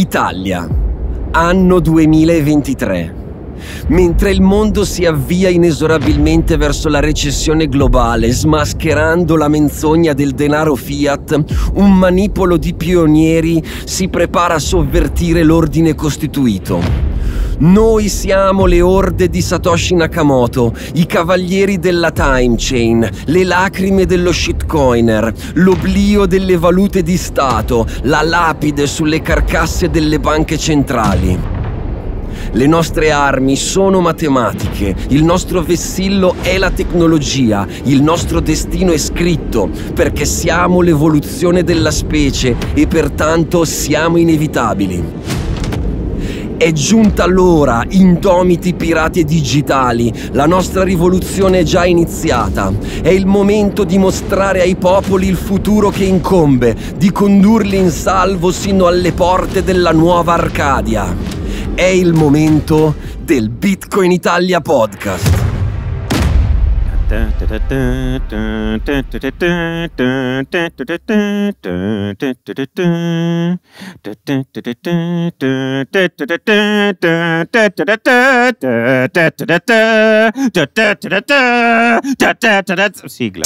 Italia, anno 2023. Mentre il mondo si avvia inesorabilmente verso la recessione globale, smascherando la menzogna del denaro fiat, un manipolo di pionieri si prepara a sovvertire l'ordine costituito. Noi siamo le orde di Satoshi Nakamoto, i cavalieri della time chain, le lacrime dello shitcoiner, l'oblio delle valute di Stato, la lapide sulle carcasse delle banche centrali. Le nostre armi sono matematiche, il nostro vessillo è la tecnologia, il nostro destino è scritto, perché siamo l'evoluzione della specie e pertanto siamo inevitabili. È giunta l'ora, indomiti pirati digitali, la nostra rivoluzione è già iniziata. È il momento di mostrare ai popoli il futuro che incombe, di condurli in salvo sino alle porte della nuova Arcadia. È il momento del Bitcoin Italia Podcast. Sigla.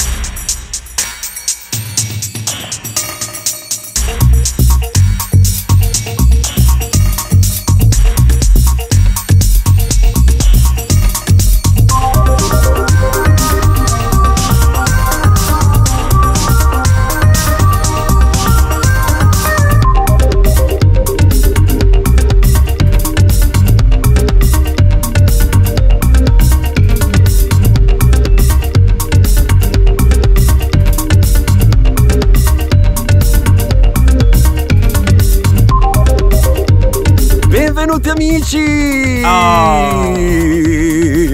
Oh.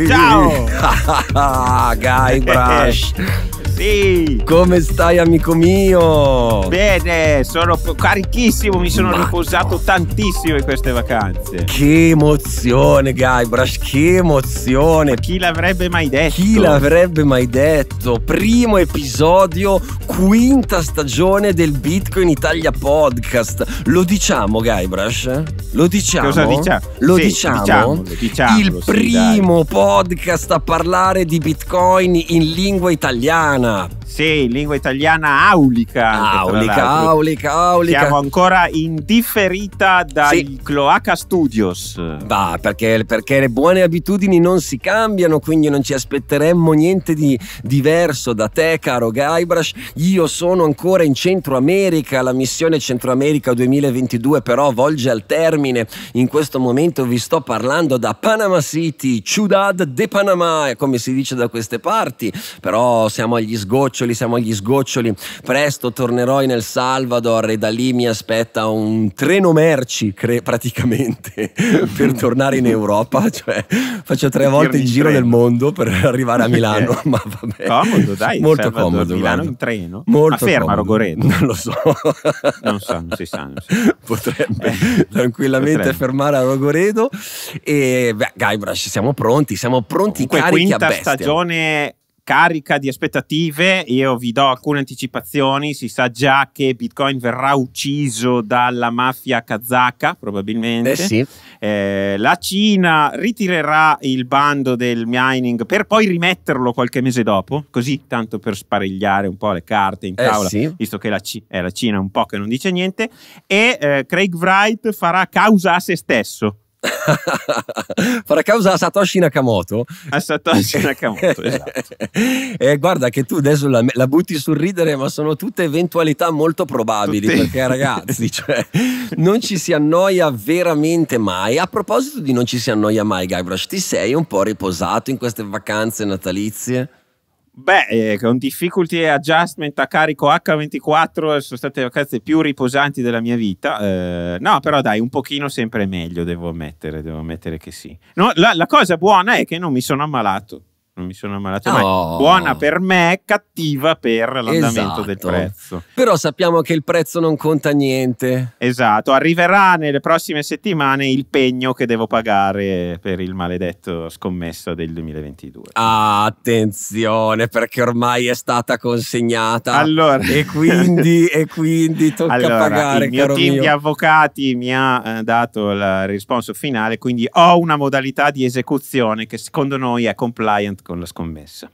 Tchau! Guy Brás. Sì. Come stai, amico mio? Bene, sono carichissimo, mi sono Ma riposato tantissimo in queste vacanze. Che emozione, Guybrush, che emozione. Ma chi l'avrebbe mai detto? Chi l'avrebbe mai detto? Primo episodio, quinta stagione del Bitcoin Italia Podcast. Lo diciamo, Guybrush? Lo diciamo? Cosa diciamo? Lo sì, diciamo? Diciamolo, diciamolo, Il primo sì, podcast a parlare di Bitcoin in lingua italiana. Война. Sì, in lingua italiana aulica. Aulica, aulica, aulica. Siamo ancora in dai sì. Cloaca Studios. Bah, perché, perché, le buone abitudini non si cambiano, quindi non ci aspetteremmo niente di diverso da te, caro Guybrush. Io sono ancora in Centro America, la missione Centro America 2022 però volge al termine. In questo momento vi sto parlando da Panama City, Ciudad de Panama, come si dice da queste parti, però siamo agli sgocci sgoccioli, siamo agli sgoccioli. Presto tornerò in El Salvador e da lì mi aspetta un treno merci cre- praticamente per tornare in Europa. Cioè, faccio tre volte il giro treno. del mondo per arrivare a eh. Milano. Ma vabbè. Comodo, dai. Molto Salvador, comodo. Milano in treno. Molto ma ferma Rogoredo. Non lo so. non so, non si sa. Potrebbe eh, tranquillamente potrebbe. fermare a Rogoredo. E beh, Guybrush, siamo pronti, siamo pronti Comunque, carichi quinta a stagione carica di aspettative. Io vi do alcune anticipazioni. Si sa già che Bitcoin verrà ucciso dalla mafia kazaka, probabilmente. Eh sì. eh, la Cina ritirerà il bando del mining per poi rimetterlo qualche mese dopo, così tanto per sparigliare un po' le carte in eh tavola, eh sì. visto che la, C- la Cina è un po' che non dice niente. E eh, Craig Wright farà causa a se stesso farà causa a Satoshi Nakamoto. A Satoshi Nakamoto, esatto. e guarda che tu adesso la, la, butti sul ridere, ma sono tutte eventualità molto probabili, Tutti. perché ragazzi, cioè, non ci si annoia veramente mai. A proposito di non ci si annoia mai, Guybrush, ti sei un po' riposato in queste vacanze natalizie? Beh, eh, con difficulty e adjustment a carico H24 sono state le vacanze più riposanti della mia vita. Eh, no, però dai, un pochino sempre meglio, devo ammettere, devo ammettere che sì. No, la, la cosa buona è che non mi sono ammalato non mi sono ammalato no. Buona per me, cattiva per l'andamento esatto. del prezzo. Però sappiamo che il prezzo non conta niente. Esatto, arriverà nelle prossime settimane il pegno che devo pagare per il maledetto scommesso del 2022. Ah, attenzione, perché ormai è stata consegnata. Allora. E quindi, e quindi tocca allora, pagare. Il mio team mio. di avvocati mi ha eh, dato il risponso finale, quindi ho una modalità di esecuzione che secondo noi è compliant con la scommessa.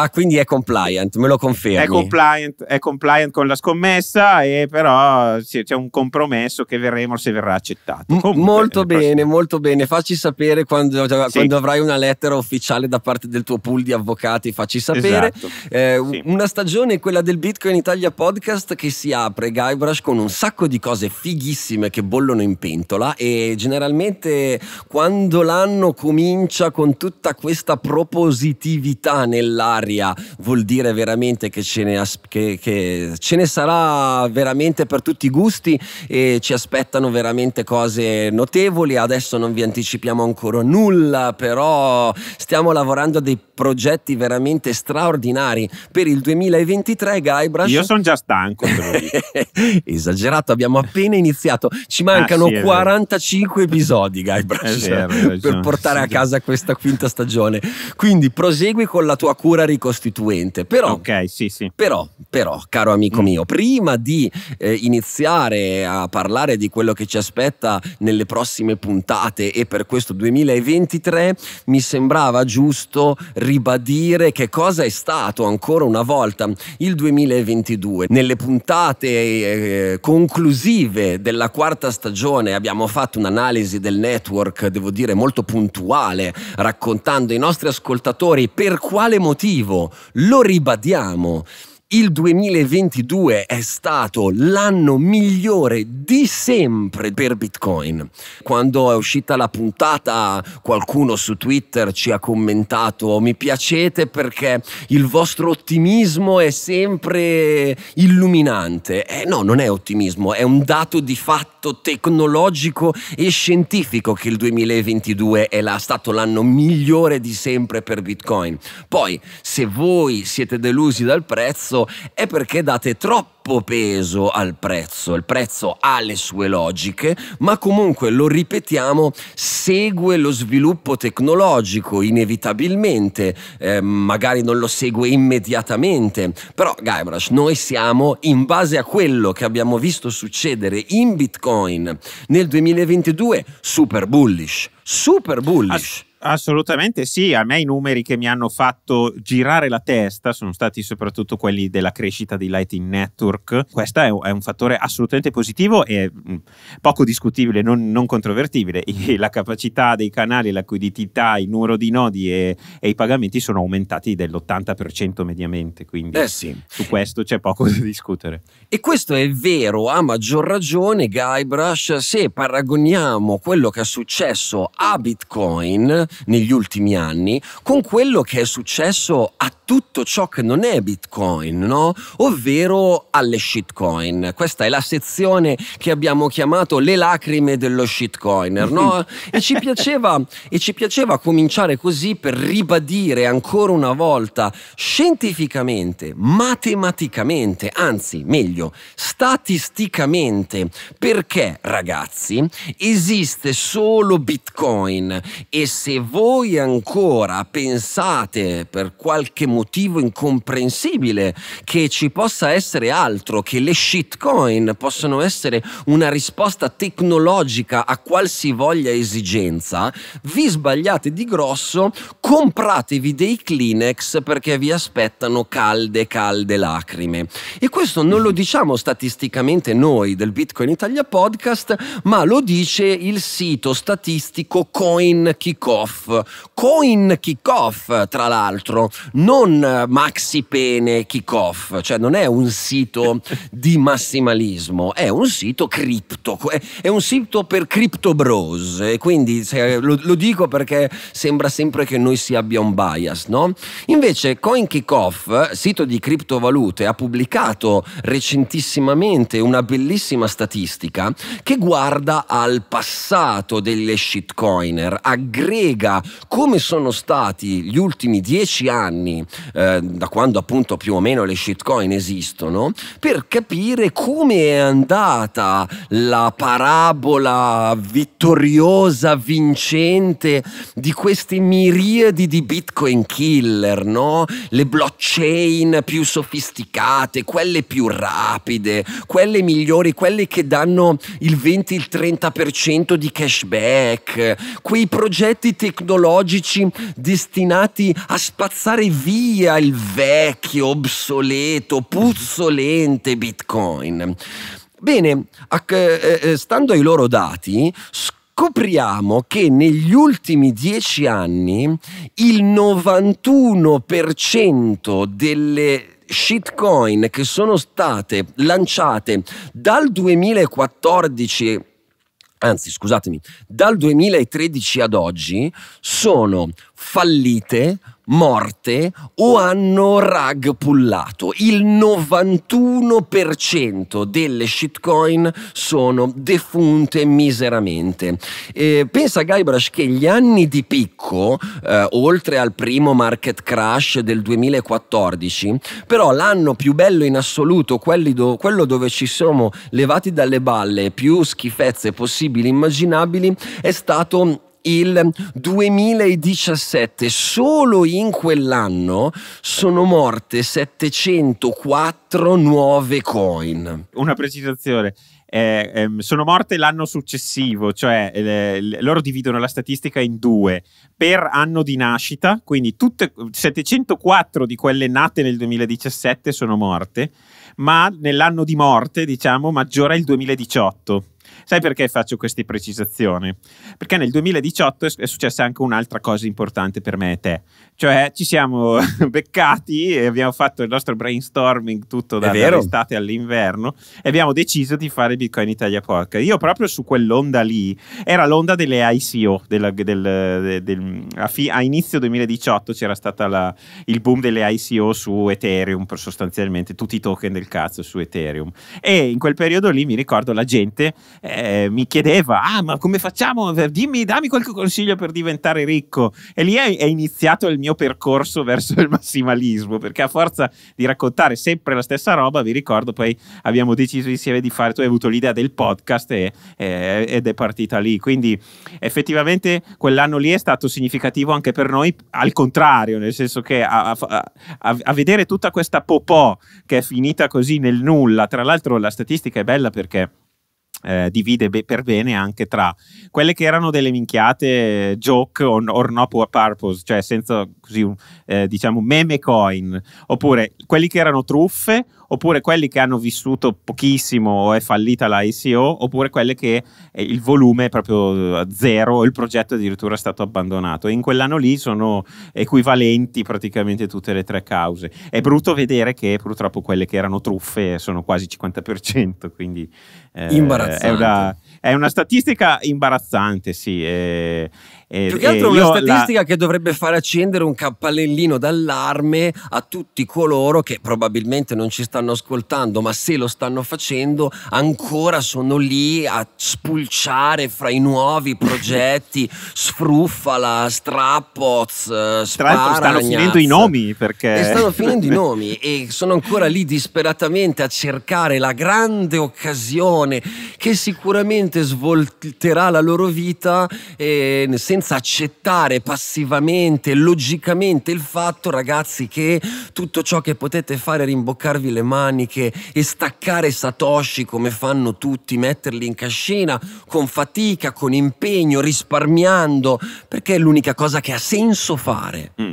Ah, quindi è compliant, me lo confermi. È compliant, è compliant con la scommessa, e però c'è un compromesso che vedremo se verrà accettato. Comunque, molto bene, prossime. molto bene. Facci sapere quando, cioè, sì. quando, avrai una lettera ufficiale da parte del tuo pool di avvocati, facci sapere. Esatto. Eh, sì. Una stagione, quella del Bitcoin Italia Podcast, che si apre, Guybrush, con un sacco di cose fighissime che bollono in pentola e generalmente quando l'anno comincia con tutta questa propositività nell'aria, seria vuol dire veramente che ce ne, che, che ce ne sarà veramente per tutti i gusti e ci aspettano veramente cose notevoli. Adesso non vi anticipiamo ancora nulla, però stiamo lavorando a dei progetti veramente straordinari per il 2023, Guybrush. Io sono già stanco. Esagerato, abbiamo appena iniziato. Ci ah, mancano ah, sì, 45 episodi, Guybrush, per portare a casa questa quinta stagione. Quindi prosegui con la tua cura costituente. Però, okay, sì, sì. però, però caro amico mm. mio, prima di eh, iniziare a parlare di quello che ci aspetta nelle prossime puntate e per questo 2023, mi sembrava giusto ribadire che cosa è stato ancora una volta il 2022. Nelle puntate eh, conclusive della quarta stagione abbiamo fatto un'analisi del network, devo dire, molto puntuale, raccontando ai nostri ascoltatori per quale motivo positivo, lo ribadiamo. Il 2022 è stato l'anno migliore di sempre per Bitcoin. Quando è uscita la puntata qualcuno su Twitter ci ha commentato mi piacete perché il vostro ottimismo è sempre illuminante. Eh no, non è ottimismo, è un dato di fatto tecnologico e scientifico che il 2022 è la, stato l'anno migliore di sempre per Bitcoin. Poi se voi siete delusi dal prezzo prezzo è perché date troppo peso al prezzo. Il prezzo ha le sue logiche, ma comunque, lo ripetiamo, segue lo sviluppo tecnologico inevitabilmente, eh, magari non lo segue immediatamente, però Guybrush, noi siamo in base a quello che abbiamo visto succedere in Bitcoin nel 2022 super bullish, super bullish. As- Assolutamente sì, a me i numeri che mi hanno fatto girare la testa sono stati soprattutto quelli della crescita di Lightning Network. Questo è un fattore assolutamente positivo e mm, poco discutibile, non, non controvertibile. La capacità dei canali, la liquidità, il numero di nodi e, e, i pagamenti sono aumentati dell'80% mediamente, quindi eh sì. su questo c'è poco da discutere. E questo è vero a maggior ragione, Guybrush, se paragoniamo quello che è successo a Bitcoin negli ultimi anni con quello che è successo a tutto ciò che non è Bitcoin, no? ovvero alle shitcoin. Questa è la sezione che abbiamo chiamato le lacrime dello shitcoiner. No? E, ci piaceva, e ci piaceva cominciare così per ribadire ancora una volta scientificamente, matematicamente, anzi meglio, statisticamente, perché ragazzi esiste solo Bitcoin e se voi ancora pensate per qualche motivo incomprensibile che ci possa essere altro, che le shitcoin possano essere una risposta tecnologica a qualsivoglia esigenza, vi sbagliate di grosso, compratevi dei Kleenex perché vi aspettano calde, calde lacrime. E questo non lo diciamo statisticamente noi del Bitcoin Italia Podcast, ma lo dice il sito statistico Coin Kickoff kickoff, coin kickoff tra l'altro, non maxi pene kickoff, cioè non è un sito di massimalismo, è un sito cripto, è un sito per crypto bros, e quindi cioè, lo, lo, dico perché sembra sempre che noi si abbia un bias, no? Invece coin kickoff, sito di criptovalute, ha pubblicato recentissimamente una bellissima statistica che guarda al passato delle shitcoiner, aggrega spiega come sono stati gli ultimi dieci anni, eh, da quando appunto più o meno le shitcoin esistono, per capire come è andata la parabola vittoriosa, vincente di queste miriadi di bitcoin killer, no? Le blockchain più sofisticate, quelle più rapide, quelle migliori, quelle che danno il 20, il 30% di cashback, quei progetti tecnologici tecnologici destinati a spazzare via il vecchio, obsoleto, puzzolente Bitcoin. Bene, eh, eh, stando ai loro dati, scopriamo che negli ultimi dieci anni il 91% delle shitcoin che sono state lanciate dal 2014 anzi scusatemi, dal 2013 ad oggi sono fallite morte o hanno rag pullato. Il 91% delle shitcoin sono defunte miseramente. E pensa Guybrush che gli anni di picco, eh, oltre al primo market crash del 2014, però l'anno più bello in assoluto, do, quello dove ci siamo levati dalle balle più schifezze possibili immaginabili, è stato il 2017. Solo in quell'anno sono morte 704 nuove coin. Una precisazione. Eh, ehm, sono morte l'anno successivo, cioè eh, loro dividono la statistica in due, per anno di nascita, quindi tutte 704 di quelle nate nel 2017 sono morte, ma nell'anno di morte, diciamo, maggiore è il 2018. Sai perché faccio queste precisazioni? Perché nel 2018 è successa anche un'altra cosa importante per me e te, cioè ci siamo beccati e abbiamo fatto il nostro brainstorming tutto dall'estate all'inverno e abbiamo deciso di fare Bitcoin Italia Podcast. Io proprio su quell'onda lì, era l'onda delle ICO, della, del, del, a, fi, a, inizio 2018 c'era stato il boom delle ICO su Ethereum, sostanzialmente tutti i token del cazzo su Ethereum. E in quel periodo lì mi ricordo la gente eh, mi chiedeva, ah ma come facciamo, Dimmi, dammi qualche consiglio per diventare ricco. E lì è, è iniziato il mio mio percorso verso il massimalismo, perché a forza di raccontare sempre la stessa roba, vi ricordo, poi abbiamo deciso insieme di fare, tu hai avuto l'idea del podcast e, e, ed è partita lì. Quindi effettivamente quell'anno lì è stato significativo anche per noi, al contrario, nel senso che a, a, a vedere tutta questa popò che è finita così nel nulla, tra l'altro la statistica è bella perché eh, divide be- per bene anche tra quelle che erano delle minchiate joke on, or no purpose, cioè senza così un, eh, diciamo meme coin, oppure quelli che erano truffe, oppure quelli che hanno vissuto pochissimo o è fallita la ICO, oppure quelli che eh, il volume è proprio eh, zero o il progetto addirittura è stato abbandonato. E in quell'anno lì sono equivalenti praticamente tutte le tre cause. È brutto vedere che purtroppo quelle che erano truffe sono quasi 50%, quindi eh, imbarazzante. È una, è una statistica imbarazzante, sì. È, è, Più che altro è una statistica la... che dovrebbe fare accendere un cappellino d'allarme a tutti coloro che probabilmente non ci stanno ascoltando, ma se lo stanno facendo ancora sono lì a spulciare fra i nuovi progetti Sfruffala, Strappoz, Sparagnaz. Eh, stanno finendo i nomi perché... E eh, stanno finendo i nomi e sono ancora lì disperatamente a cercare la grande occasione che sicuramente probabilmente svolterà la loro vita eh, senza accettare passivamente, logicamente il fatto, ragazzi, che tutto ciò che potete fare è rimboccarvi le maniche e staccare Satoshi come fanno tutti, metterli in cascina con fatica, con impegno, risparmiando, perché è l'unica cosa che ha senso fare. Mm.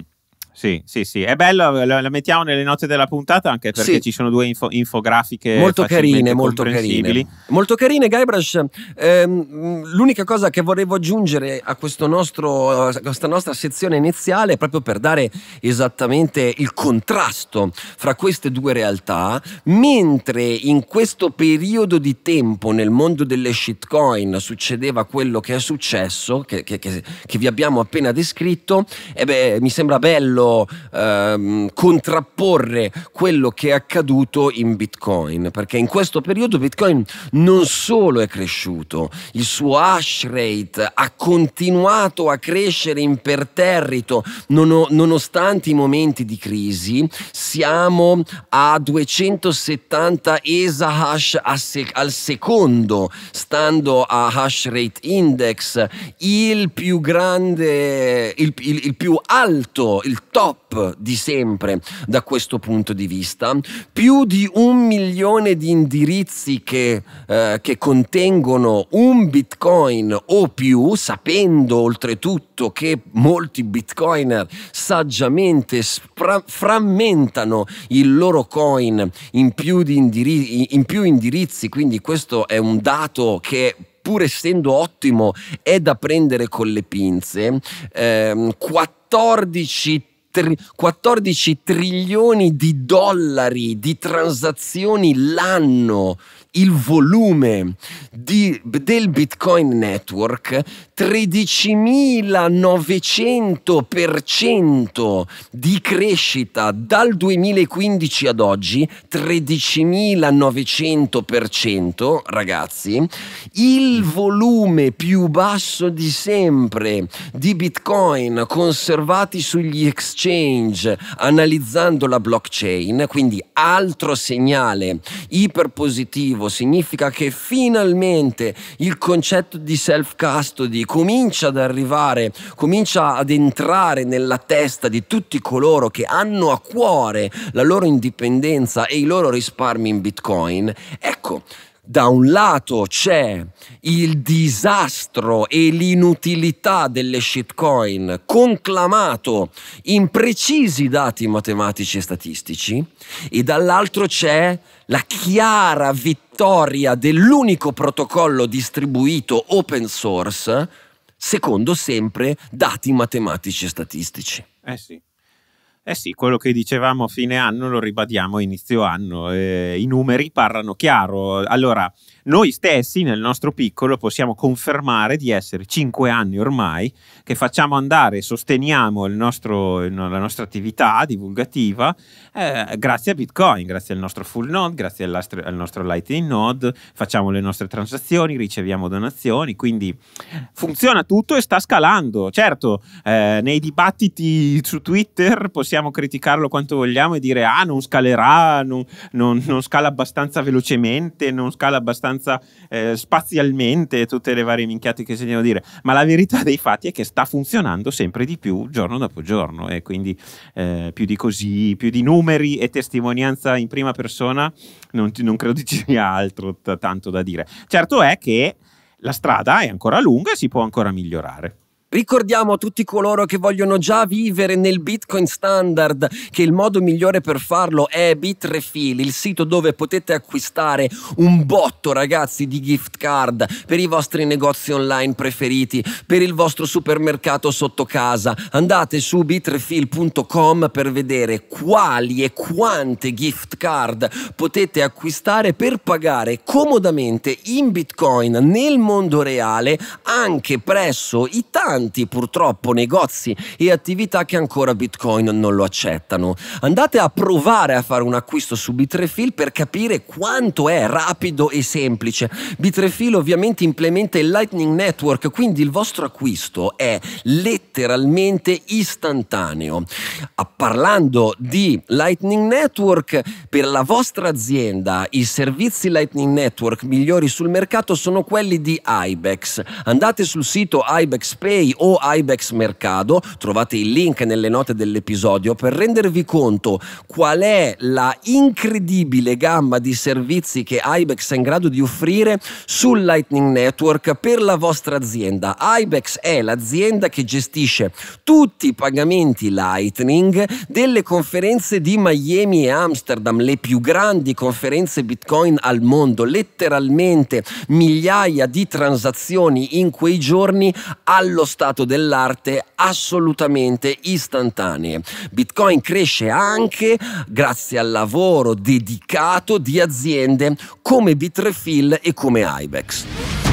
Sì, sì, sì, è bello, eh, la mettiamo nelle note della puntata anche perché sì. ci sono due info, infografiche molto carine, molto carine. Molto carine, Guybrush. Ehm, l'unica cosa che volevo aggiungere a, nostro, a questa nostra sezione iniziale, proprio per dare esattamente il contrasto fra queste due realtà, mentre in questo periodo di tempo nel mondo delle shitcoin succedeva quello che è successo, che, che, che, che vi abbiamo appena descritto, eh beh, mi sembra bello ehm, contrapporre quello che è accaduto in Bitcoin, perché in questo periodo Bitcoin non solo è cresciuto, il suo hash rate ha continuato a crescere imperterrito non, nonostante i momenti di crisi, siamo a 270 esahash sec al secondo, stando a hash rate index, il più grande, il, il, il più alto, il top di sempre da questo punto di vista, più di un milione di indirizzi che, eh, che contengono un bitcoin o più, sapendo oltretutto che molti bitcoiner saggiamente frammentano il loro coin in più, in più indirizzi, quindi questo è un dato che pur essendo ottimo è da prendere con le pinze. Eh, 14 tri- 14 trilioni di dollari di transazioni l'anno il volume di, del Bitcoin Network 13.900% di crescita dal 2015 ad oggi, 13.900% ragazzi, il volume più basso di sempre di Bitcoin conservati sugli exchange analizzando la blockchain, quindi altro segnale iper positivo nuovo, significa che finalmente il concetto di self-custody comincia ad arrivare, comincia ad entrare nella testa di tutti coloro che hanno a cuore la loro indipendenza e i loro risparmi in Bitcoin. Ecco, da un lato c'è il disastro e l'inutilità delle shitcoin conclamato in precisi dati matematici e statistici e dall'altro c'è la chiara vittoria dell'unico protocollo distribuito open source secondo sempre dati matematici e statistici. Eh sì. Eh sì, quello che dicevamo a fine anno lo ribadiamo a inizio anno, eh, i numeri parlano chiaro. Allora, noi stessi nel nostro piccolo possiamo confermare di essere cinque anni ormai che facciamo andare, e sosteniamo nostro, la nostra attività divulgativa eh, grazie a Bitcoin, grazie al nostro full node, grazie al nostro Lightning node, facciamo le nostre transazioni, riceviamo donazioni, quindi funziona tutto e sta scalando. Certo, eh, nei dibattiti su Twitter possiamo criticarlo quanto vogliamo e dire ah non scalerà, non, non, non scala abbastanza velocemente, non scala abbastanza eh, spazialmente, tutte le varie minchiate che sentiamo dire, ma la verità dei fatti è che sta sta funzionando sempre di più giorno dopo giorno e quindi eh, più di così, più di numeri e testimonianza in prima persona non, non credo ci sia altro t- tanto da dire. Certo è che la strada è ancora lunga e si può ancora migliorare. Ricordiamo a tutti coloro che vogliono già vivere nel Bitcoin standard che il modo migliore per farlo è Bitrefill, il sito dove potete acquistare un botto ragazzi di gift card per i vostri negozi online preferiti, per il vostro supermercato sotto casa. Andate su bitrefill.com per vedere quali e quante gift card potete acquistare per pagare comodamente in Bitcoin nel mondo reale anche presso i tanti tanti purtroppo negozi e attività che ancora Bitcoin non lo accettano. Andate a provare a fare un acquisto su Bitrefill per capire quanto è rapido e semplice. Bitrefill ovviamente implementa il Lightning Network, quindi il vostro acquisto è letteralmente istantaneo. Parlando di Lightning Network, per la vostra azienda i servizi Lightning Network migliori sul mercato sono quelli di Ibex. Andate sul sito Ibex Pay eBay o iBex Mercado, trovate il link nelle note dell'episodio, per rendervi conto qual è la incredibile gamma di servizi che iBex è in grado di offrire sul Lightning Network per la vostra azienda. iBex è l'azienda che gestisce tutti i pagamenti Lightning delle conferenze di Miami e Amsterdam, le più grandi conferenze Bitcoin al mondo, letteralmente migliaia di transazioni in quei giorni allo stato dell'arte assolutamente istantanee. Bitcoin cresce anche grazie al lavoro dedicato di aziende come Bitrefill e come Ibex.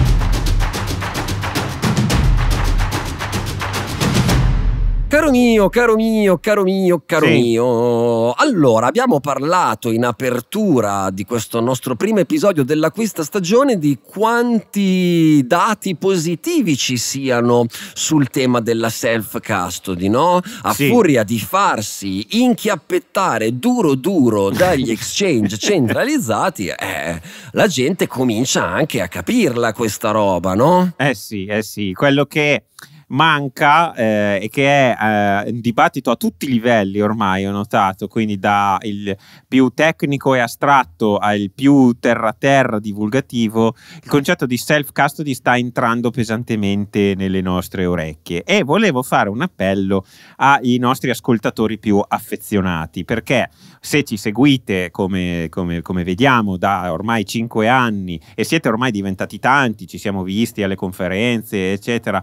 Caro mio, caro mio, caro mio, caro sì. mio. Allora, abbiamo parlato in apertura di questo nostro primo episodio della quinta stagione di quanti dati positivi ci siano sul tema della self-custody, no? A sì. furia di farsi inchiappettare duro duro dagli exchange centralizzati, eh, la gente comincia anche a capirla questa roba, no? Eh sì, eh sì, quello che manca eh, e che è eh, dibattito a tutti i livelli ormai, ho notato, quindi dal più tecnico e astratto al più terra-terra divulgativo, il concetto di self-custody sta entrando pesantemente nelle nostre orecchie e volevo fare un appello ai nostri ascoltatori più affezionati, perché se ci seguite come, come, come vediamo da ormai 5 anni e siete ormai diventati tanti, ci siamo visti alle conferenze, eccetera,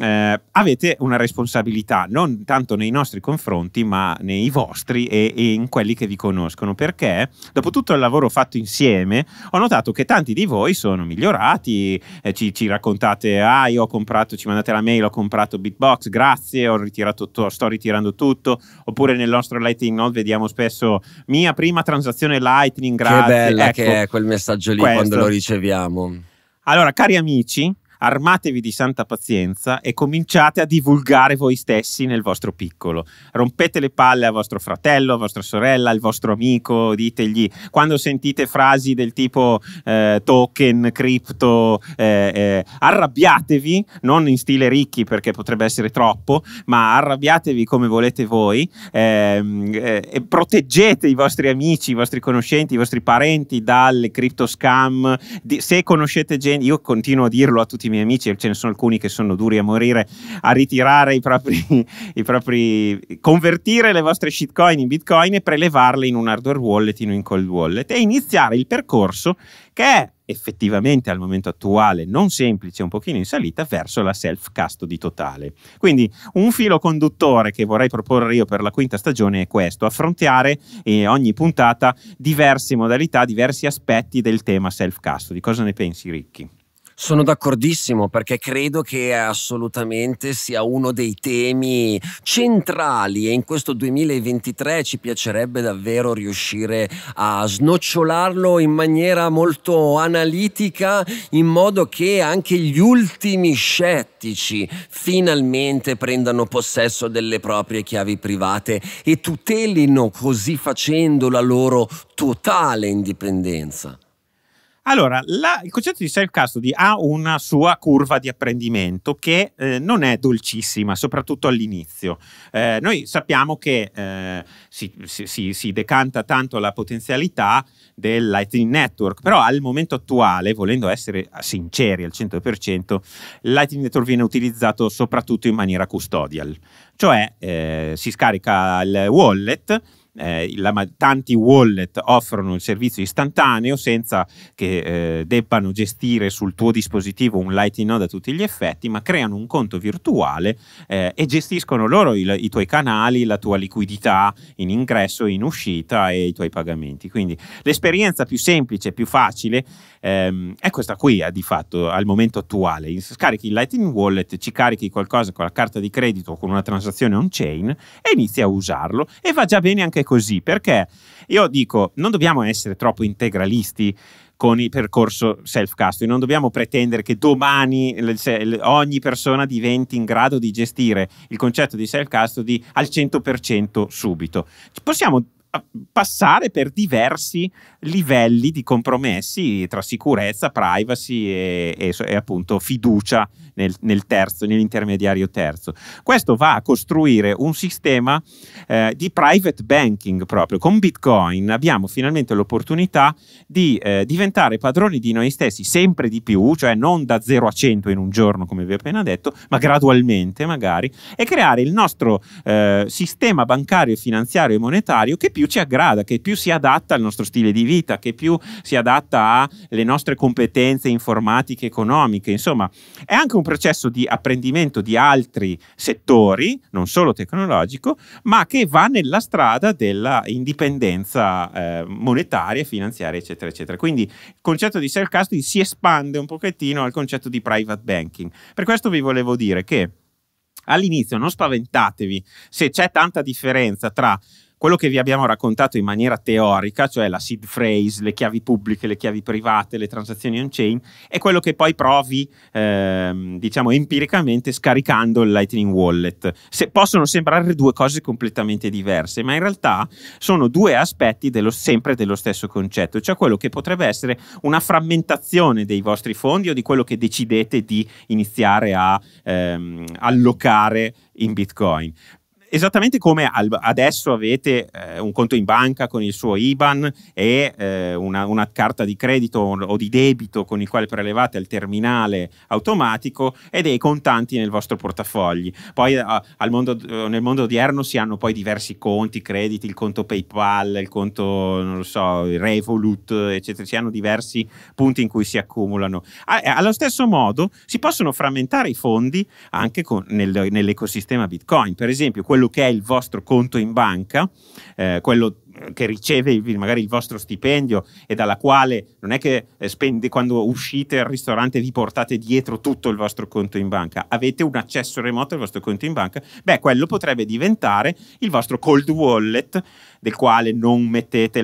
eh, avete una responsabilità non tanto nei nostri confronti, ma nei vostri e, e in quelli che vi conoscono. Perché dopo tutto il lavoro fatto insieme, ho notato che tanti di voi sono migliorati, eh, ci, ci, raccontate, ah, io ho comprato, ci mandate la mail, ho comprato Bitbox, grazie, ho ritirato tutto, sto ritirando tutto, oppure nel nostro Lightning Note vediamo spesso mia prima transazione Lightning, grazie. Che bella ecco, che è quel messaggio lì questo. quando lo riceviamo. Allora, cari amici, armatevi di santa pazienza e cominciate a divulgare voi stessi nel vostro piccolo. Rompete le palle a vostro fratello, a vostra sorella, al vostro amico, ditegli quando sentite frasi del tipo eh, token, cripto, eh, eh, arrabbiatevi, non in stile ricchi perché potrebbe essere troppo, ma arrabbiatevi come volete voi, ehm, eh, proteggete i vostri amici, i vostri conoscenti, i vostri parenti dalle cripto scam. Di, se conoscete gente, io continuo a dirlo a tutti i miei amici, ce ne sono alcuni che sono duri a morire, a ritirare i propri, i propri convertire le vostre shitcoin in bitcoin e prelevarle in un hardware wallet, in un cold wallet e iniziare il percorso che è effettivamente al momento attuale non semplice, un pochino in salita, verso la self-custody totale. Quindi un filo conduttore che vorrei proporre io per la quinta stagione è questo, affrontare in eh, ogni puntata diverse modalità, diversi aspetti del tema self-custody. Cosa ne pensi Ricchi? Sono d'accordissimo perché credo che assolutamente sia uno dei temi centrali e in questo 2023 ci piacerebbe davvero riuscire a snocciolarlo in maniera molto analitica in modo che anche gli ultimi scettici finalmente prendano possesso delle proprie chiavi private e tutelino così facendo la loro totale indipendenza. Allora, la, il concetto di self-custody ha una sua curva di apprendimento che eh, non è dolcissima, soprattutto all'inizio. Eh, noi sappiamo che eh, si, si, si, decanta tanto la potenzialità del Lightning Network, però al momento attuale, volendo essere sinceri al 100%, il Lightning Network viene utilizzato soprattutto in maniera custodial, cioè eh, si scarica il wallet eh, la, tanti wallet offrono il servizio istantaneo senza che eh, debbano gestire sul tuo dispositivo un Lightning Node a tutti gli effetti, ma creano un conto virtuale eh, e gestiscono loro i, i, tuoi canali, la tua liquidità in ingresso, in uscita e i tuoi pagamenti. Quindi l'esperienza più semplice, più facile ehm, è questa qui eh, di fatto al momento attuale. Scarichi il Lightning Wallet, ci carichi qualcosa con la carta di credito o con una transazione on-chain e inizi a usarlo e va già bene anche così perché io dico non dobbiamo essere troppo integralisti con il percorso self-custody. Non dobbiamo pretendere che domani ogni persona diventi in grado di gestire il concetto di self-custody al 100% subito. Possiamo ah, passare per diversi livelli di compromessi tra sicurezza, privacy e, e, e appunto fiducia nel, nel terzo, nell'intermediario terzo. Questo va a costruire un sistema eh, di private banking proprio. Con Bitcoin abbiamo finalmente l'opportunità di eh, diventare padroni di noi stessi sempre di più, cioè non da 0 a 100 in un giorno come vi ho appena detto, ma gradualmente magari, e creare il nostro eh, sistema bancario, finanziario e monetario che più ci aggrada, che più si adatta al nostro stile di vita vita, che più si adatta alle nostre competenze informatiche, economiche, insomma è anche un processo di apprendimento di altri settori, non solo tecnologico, ma che va nella strada dell'indipendenza eh, monetaria, finanziaria, eccetera, eccetera. Quindi il concetto di self-custody si espande un pochettino al concetto di private banking. Per questo vi volevo dire che all'inizio non spaventatevi se c'è tanta differenza tra quello che vi abbiamo raccontato in maniera teorica, cioè la seed phrase, le chiavi pubbliche, le chiavi private, le transazioni on-chain, è quello che poi provi, ehm, diciamo, empiricamente scaricando il Lightning Wallet. Se possono sembrare due cose completamente diverse, ma in realtà sono due aspetti dello, sempre dello stesso concetto, cioè quello che potrebbe essere una frammentazione dei vostri fondi o di quello che decidete di iniziare a ehm, allocare in Bitcoin. Esattamente come adesso avete eh, un conto in banca con il suo IBAN e eh, una, una, carta di credito o di debito con il quale prelevate al terminale automatico e dei contanti nel vostro portafogli. Poi a, mondo, eh, nel mondo odierno si hanno poi diversi conti, crediti, il conto PayPal, il conto, non lo so, Revolut, eccetera. Si hanno diversi punti in cui si accumulano. A, allo stesso modo si possono frammentare i fondi anche con, nel, nell'ecosistema Bitcoin. Per esempio, quello quello che è il vostro conto in banca, eh, quello che riceve magari il vostro stipendio e dalla quale non è che eh, spende, quando uscite al ristorante vi portate dietro tutto il vostro conto in banca, avete un accesso remoto al vostro conto in banca, beh quello potrebbe diventare il vostro cold wallet del quale non mettete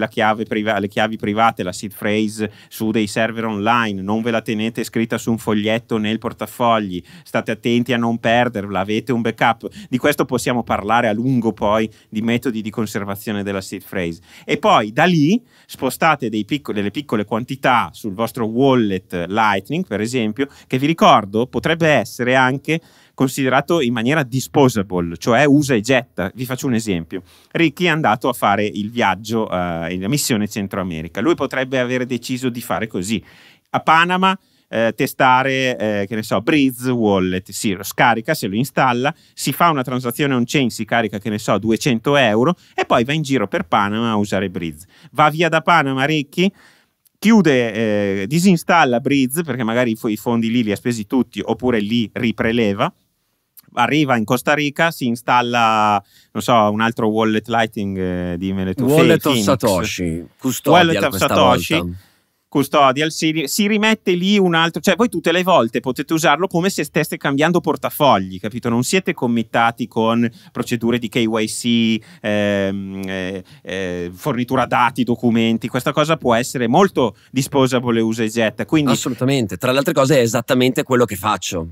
priva- le chiavi private, la seed phrase su dei server online, non ve la tenete scritta su un foglietto nel portafogli, state attenti a non perderla, avete un backup. Di questo possiamo parlare a lungo poi di metodi di conservazione della seed phrase. E poi da lì spostate picco- delle piccole quantità sul vostro wallet Lightning, per esempio, che vi ricordo potrebbe essere anche considerato in maniera disposable, cioè usa e getta. Vi faccio un esempio. Ricky è andato a fare il viaggio eh, in missione Centro America. Lui potrebbe aver deciso di fare così. A Panama eh, testare, eh, che ne so, Breeze Wallet, si scarica, se lo installa, si fa una transazione on-chain, si carica, che ne so, 200 euro e poi va in giro per Panama a usare Breeze. Va via da Panama Ricchi, chiude, eh, disinstalla Breeze perché magari i fondi lì li ha spesi tutti oppure li ripreleva arriva in Costa Rica, si installa, non so, un altro wallet lighting, eh, di dimmelo tu. Wallet Phoenix. of Satoshi, custodia wallet of Satoshi. Volta custodial, si, si, rimette lì un altro, cioè voi tutte le volte potete usarlo come se steste cambiando portafogli, capito? Non siete committati con procedure di KYC, ehm, eh, eh, fornitura dati, documenti, questa cosa può essere molto disposable usa e getta. Quindi... Assolutamente, tra le altre cose è esattamente quello che faccio.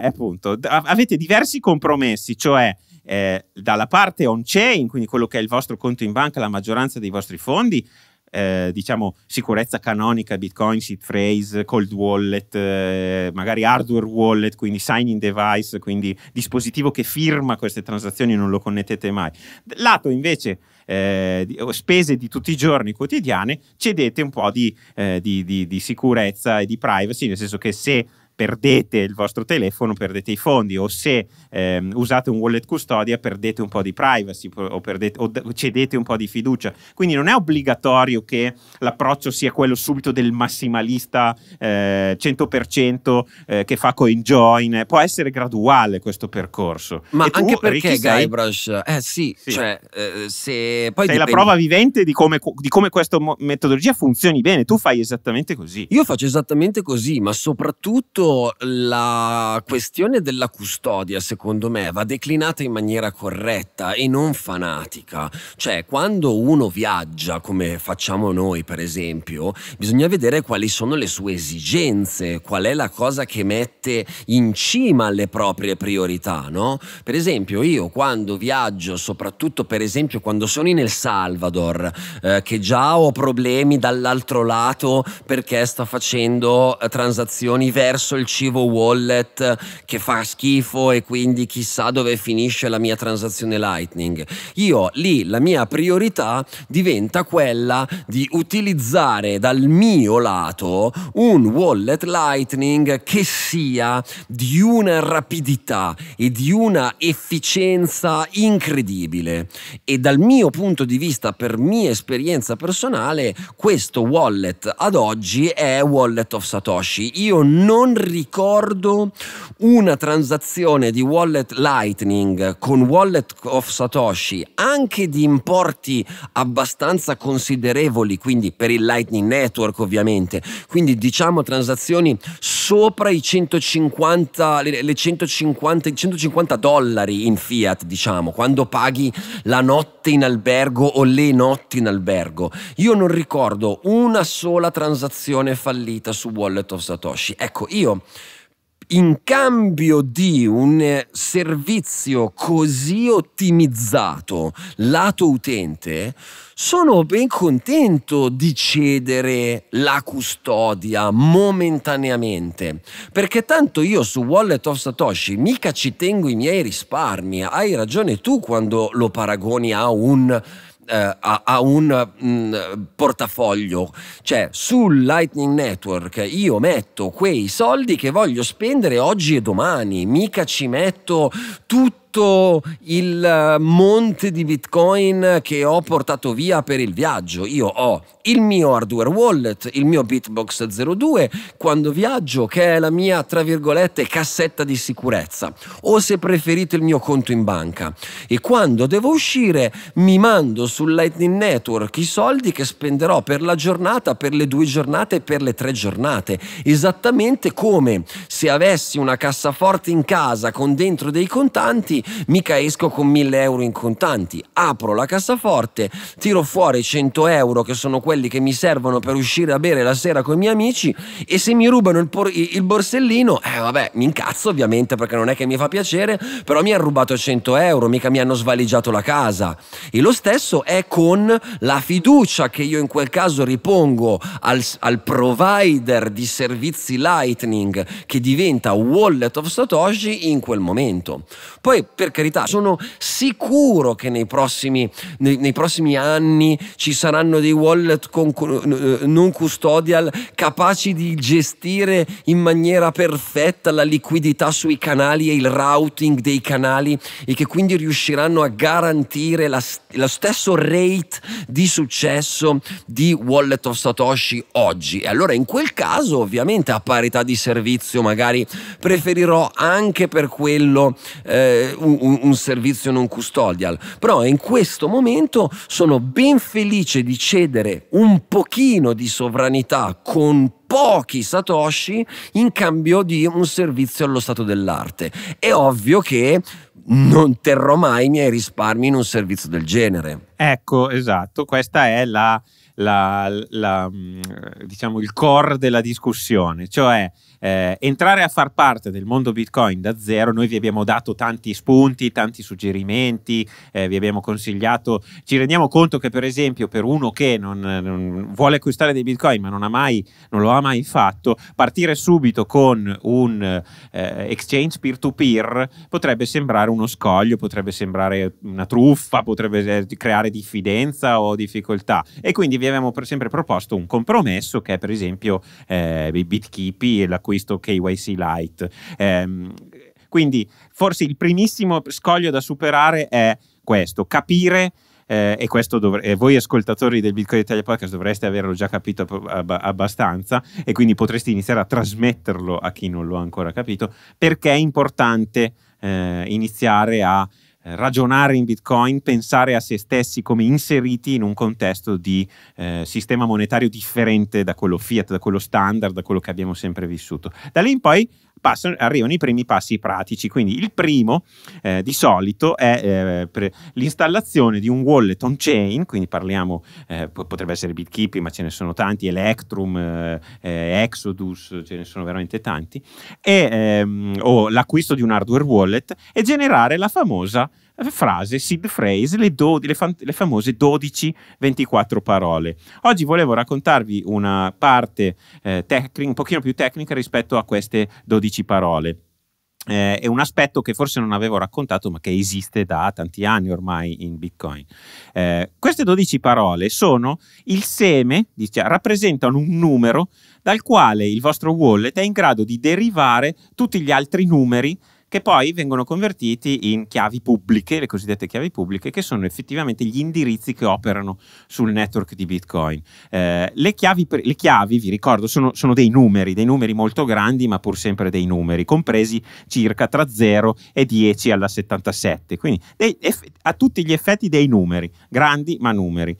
Eh, appunto, avete diversi compromessi, cioè eh, dalla parte on-chain, quindi quello che è il vostro conto in banca, la maggioranza dei vostri fondi, eh, diciamo sicurezza canonica, Bitcoin, sheet phrase, cold wallet, eh, magari hardware wallet, quindi signing device, quindi dispositivo che firma queste transazioni, e non lo connettete mai. Lato invece eh, oh, spese di tutti i giorni quotidiane, cedete un po' eh, di, di, di, sicurezza e di privacy, nel senso che se perdete il vostro telefono, perdete i fondi o se ehm, usate un wallet custodia perdete un po' di privacy o, perdete, o cedete un po' di fiducia. Quindi non è obbligatorio che l'approccio sia quello subito del massimalista eh, 100% eh, che fa coin join, può essere graduale questo percorso. Ma tu, anche perché Ricky, Guybrush, eh sì, sì. cioè eh, se poi sei dipende... la prova vivente di come, di come questa metodologia funzioni bene, tu fai esattamente così. Io faccio esattamente così, ma soprattutto la questione della custodia, secondo me, va declinata in maniera corretta e non fanatica. Cioè, quando uno viaggia, come facciamo noi, per esempio, bisogna vedere quali sono le sue esigenze, qual è la cosa che mette in cima alle proprie priorità, no? Per esempio, io quando viaggio, soprattutto per esempio quando sono in El Salvador, eh, che già ho problemi dall'altro lato perché sto facendo eh, transazioni verso il cibo wallet che fa schifo e quindi chissà dove finisce la mia transazione Lightning. Io lì la mia priorità diventa quella di utilizzare dal mio lato un wallet Lightning che sia di una rapidità e di una efficienza incredibile. E dal mio punto di vista, per mia esperienza personale, questo wallet ad oggi è Wallet of Satoshi. Io non ricordo una transazione di Wallet Lightning con Wallet of Satoshi, anche di importi abbastanza considerevoli, quindi per il Lightning Network ovviamente, quindi diciamo transazioni sopra i 150, le 150, 150 dollari in fiat, diciamo, quando paghi la notte in albergo o le notti in albergo. Io non ricordo una sola transazione fallita su Wallet of Satoshi. Ecco, io io in cambio di un eh, servizio così ottimizzato lato utente, sono ben contento di cedere la custodia momentaneamente, perché tanto io su Wallet of Satoshi mica ci tengo i miei risparmi. Hai ragione tu quando lo paragoni a un eh, a, a, un mh, mm, portafoglio, cioè sul Lightning Network io metto quei soldi che voglio spendere oggi e domani, mica ci metto tutto tutto il eh, monte di bitcoin che ho portato via per il viaggio. Io ho il mio hardware wallet, il mio Bitbox 02 quando viaggio, che è la mia, tra virgolette, cassetta di sicurezza, o se preferite il mio conto in banca. E quando devo uscire mi mando sul Lightning Network i soldi che spenderò per la giornata, per le due giornate e per le tre giornate, esattamente come se avessi una cassaforte in casa con dentro dei contanti mica esco con 1000 euro in contanti. Apro la cassaforte, tiro fuori 100 euro che sono quelli che mi servono per uscire a bere la sera con i miei amici e se mi rubano il, por- il borsellino, eh vabbè, mi incazzo ovviamente perché non è che mi fa piacere, però mi hanno rubato 100 euro, mica mi hanno svaligiato la casa. E lo stesso è con la fiducia che io in quel caso ripongo al, al provider di servizi Lightning che diventa Wallet of Satoshi in quel momento. Poi per carità, sono sicuro che nei prossimi, nei, nei prossimi anni ci saranno dei wallet con, eh, non custodial capaci di gestire in maniera perfetta la liquidità sui canali e il routing dei canali e che quindi riusciranno a garantire la, lo stesso rate di successo di Wallet of Satoshi oggi. E allora in quel caso ovviamente a parità di servizio magari preferirò anche per quello eh, un, un servizio non custodial, però in questo momento sono ben felice di cedere un pochino di sovranità con pochi satoshi in cambio di un servizio allo stato dell'arte. È ovvio che non terrò mai i miei risparmi in un servizio del genere. Ecco, esatto, questa è la, la, la, mm, diciamo, il core della discussione, cioè eh, entrare a far parte del mondo Bitcoin da zero, noi vi abbiamo dato tanti spunti, tanti suggerimenti, eh, vi abbiamo consigliato, ci rendiamo conto che per esempio per uno che non, non vuole acquistare dei Bitcoin ma non, ha mai, non lo ha mai fatto, partire subito con un eh, exchange peer-to-peer potrebbe sembrare uno scoglio, potrebbe sembrare una truffa, potrebbe eh, creare diffidenza o difficoltà e quindi vi abbiamo sempre proposto un compromesso che è per esempio eh, BitKeepy e la questo KYC Lite. Ehm, quindi forse il primissimo scoglio da superare è questo, capire eh, e questo dovre- eh, voi ascoltatori del Bitcoin Italia Podcast dovreste averlo già capito ab- abbastanza e quindi potreste iniziare a trasmetterlo a chi non lo ha ancora capito perché è importante eh, iniziare a eh, ragionare in Bitcoin, pensare a se stessi come inseriti in un contesto di eh, sistema monetario differente da quello fiat, da quello standard, da quello che abbiamo sempre vissuto. Da lì in poi passano, arrivano i primi passi pratici. Quindi il primo eh, di solito è eh, l'installazione di un wallet on chain, quindi parliamo, eh, potrebbe essere BitKeeping, ma ce ne sono tanti, Electrum, eh, eh, Exodus, ce ne sono veramente tanti, e, ehm, o l'acquisto di un hardware wallet e generare la famosa frase, seed phrase, le, do, le, fan, le famose 12-24 parole. Oggi volevo raccontarvi una parte eh, tecnic, un pochino più tecnica rispetto a queste 12 parole. Eh, è un aspetto che forse non avevo raccontato, ma che esiste da tanti anni ormai in Bitcoin. Eh, queste 12 parole sono il seme, dice, rappresentano un numero dal quale il vostro wallet è in grado di derivare tutti gli altri numeri che poi vengono convertiti in chiavi pubbliche, le cosiddette chiavi pubbliche, che sono effettivamente gli indirizzi che operano sul network di Bitcoin. Eh, le, chiavi, le, chiavi, vi ricordo, sono, sono, dei numeri, dei numeri molto grandi, ma pur sempre dei numeri, compresi circa tra 0 e 10 alla 77, quindi eff- a tutti gli effetti dei numeri, grandi ma numeri.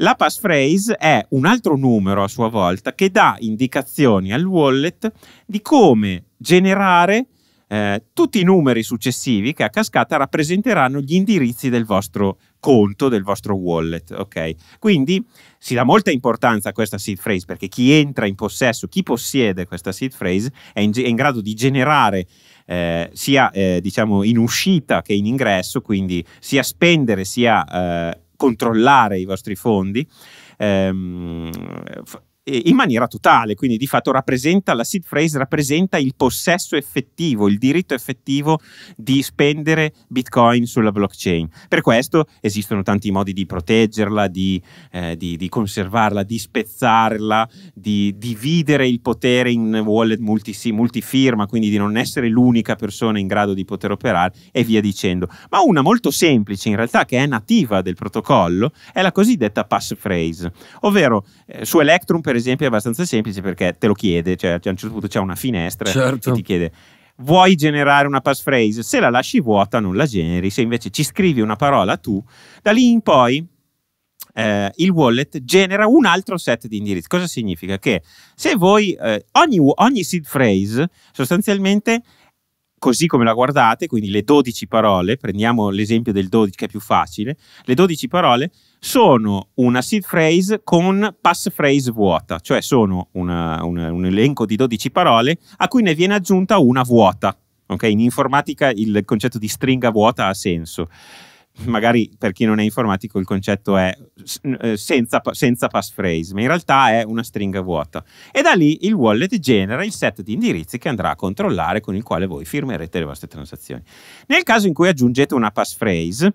La passphrase è un altro numero a sua volta che dà indicazioni al wallet di come generare eh, tutti i numeri successivi che a cascata rappresenteranno gli indirizzi del vostro conto, del vostro wallet. Okay? Quindi si dà molta importanza a questa seed phrase perché chi entra in possesso, chi possiede questa seed phrase è in, è in grado di generare eh, sia eh, diciamo in uscita che in ingresso, quindi sia spendere sia eh, controllare i vostri fondi ehm, in maniera totale, quindi di fatto rappresenta, la seed phrase rappresenta il possesso effettivo, il diritto effettivo di spendere bitcoin sulla blockchain. Per questo esistono tanti modi di proteggerla, di, eh, di, di conservarla, di spezzarla, di dividere il potere in wallet multi, multifirma, quindi di non essere l'unica persona in grado di poter operare e via dicendo. Ma una molto semplice in realtà che è nativa del protocollo è la cosiddetta passphrase, ovvero eh, su Electrum per esempio è abbastanza semplice perché te lo chiede, cioè a un certo punto c'è una finestra certo. che ti chiede vuoi generare una passphrase, se la lasci vuota non la generi, se invece ci scrivi una parola tu, da lì in poi eh, il wallet genera un altro set di indirizzi. Cosa significa? Che se voi eh, ogni, ogni seed phrase sostanzialmente così come la guardate, quindi le 12 parole, prendiamo l'esempio del 12 che è più facile, le 12 parole sono una seed phrase con passphrase vuota, cioè sono una, una, un elenco di 12 parole a cui ne viene aggiunta una vuota. Okay? In informatica il concetto di stringa vuota ha senso. Magari per chi non è informatico il concetto è eh, senza, senza passphrase, ma in realtà è una stringa vuota. E da lì il wallet genera il set di indirizzi che andrà a controllare con il quale voi firmerete le vostre transazioni. Nel caso in cui aggiungete una passphrase,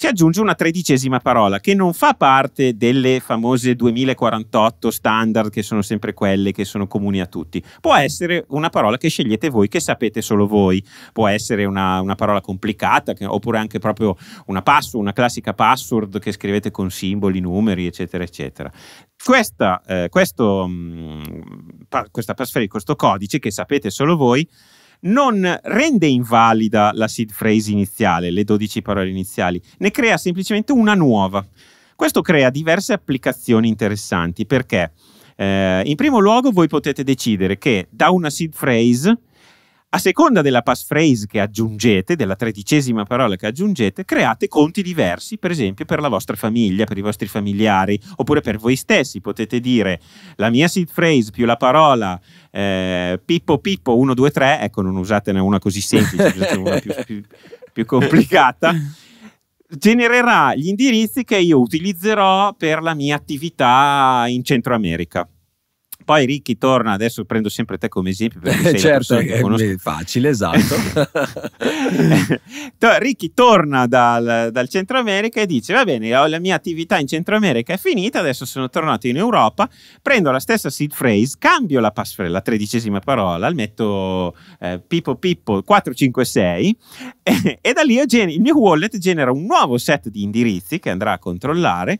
si aggiunge una tredicesima parola che non fa parte delle famose 2048 standard che sono sempre quelle che sono comuni a tutti. Può essere una parola che scegliete voi, che sapete solo voi, può essere una, una parola complicata che, oppure anche proprio una password, una classica password che scrivete con simboli, numeri, eccetera, eccetera. Questa, eh, questo, mh, mm, pa- questa passphrase, questo codice che sapete solo voi, non rende invalida la seed phrase iniziale, le 12 parole iniziali, ne crea semplicemente una nuova. Questo crea diverse applicazioni interessanti perché eh, in primo luogo voi potete decidere che da una seed phrase a seconda della passphrase che aggiungete, della tredicesima parola che aggiungete, create conti diversi, per esempio per la vostra famiglia, per i vostri familiari, oppure per voi stessi. Potete dire la mia seed phrase più la parola eh, Pippo Pippo 123, ecco non usatene una così semplice, usatene cioè una più, più, più complicata. Genererà gli indirizzi che io utilizzerò per la mia attività in Centro America poi Ricky torna, adesso prendo sempre te come esempio perché sei certo, la che conosco. facile, esatto. Ricky torna dal, dal Centro America e dice va bene, ho la mia attività in Centro America è finita, adesso sono tornato in Europa, prendo la stessa seed phrase, cambio la passphrase, la tredicesima parola, metto eh, Pippo Pippo 456 e, e da lì gen- il mio wallet genera un nuovo set di indirizzi che andrà a controllare,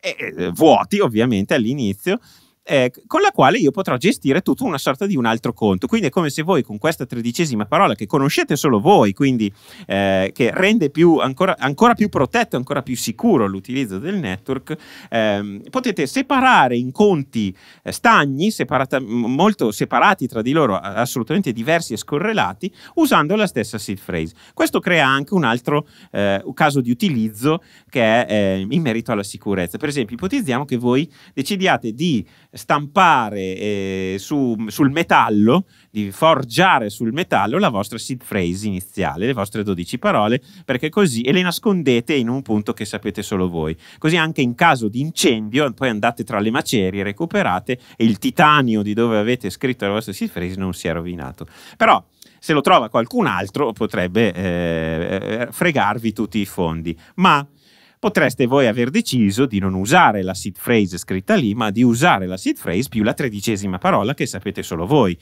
e, e, vuoti ovviamente all'inizio, eh, con la quale io potrò gestire tutta una sorta di un altro conto. Quindi è come se voi con questa tredicesima parola che conoscete solo voi, quindi eh, che rende più, ancora, ancora, più protetto, ancora più sicuro l'utilizzo del network, ehm, potete separare in conti eh, stagni, separata, molto separati tra di loro, assolutamente diversi e scorrelati, usando la stessa seed phrase. Questo crea anche un altro un eh, caso di utilizzo che è eh, in merito alla sicurezza. Per esempio, ipotizziamo che voi decidiate di stampare eh, su, sul metallo, di forgiare sul metallo la vostra seed phrase iniziale, le vostre 12 parole, perché così e le nascondete in un punto che sapete solo voi. Così anche in caso di incendio, poi andate tra le macerie, recuperate e il titanio di dove avete scritto la vostra seed phrase non si è rovinato. Però se lo trova qualcun altro potrebbe eh, eh fregarvi tutti i fondi. Ma potreste voi aver deciso di non usare la seed phrase scritta lì, ma di usare la seed phrase più la tredicesima parola che sapete solo voi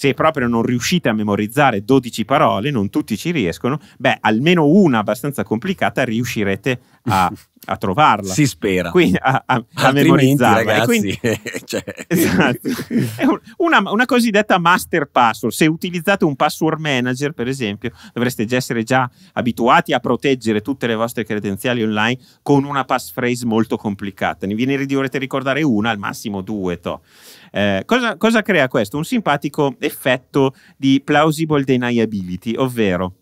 se proprio non riuscite a memorizzare 12 parole, non tutti ci riescono, beh, almeno una abbastanza complicata riuscirete a, a trovarla. Si spera. Quindi a, a, a memorizzarla. Ragazzi, quindi, cioè. esatto. una, una, cosiddetta master password. Se utilizzate un password manager, per esempio, dovreste già essere già abituati a proteggere tutte le vostre credenziali online con una passphrase molto complicata. Ne viene, dovrete ricordare una, al massimo due. To. Eh, cosa, cosa crea questo? Un simpatico effetto di plausible deniability, ovvero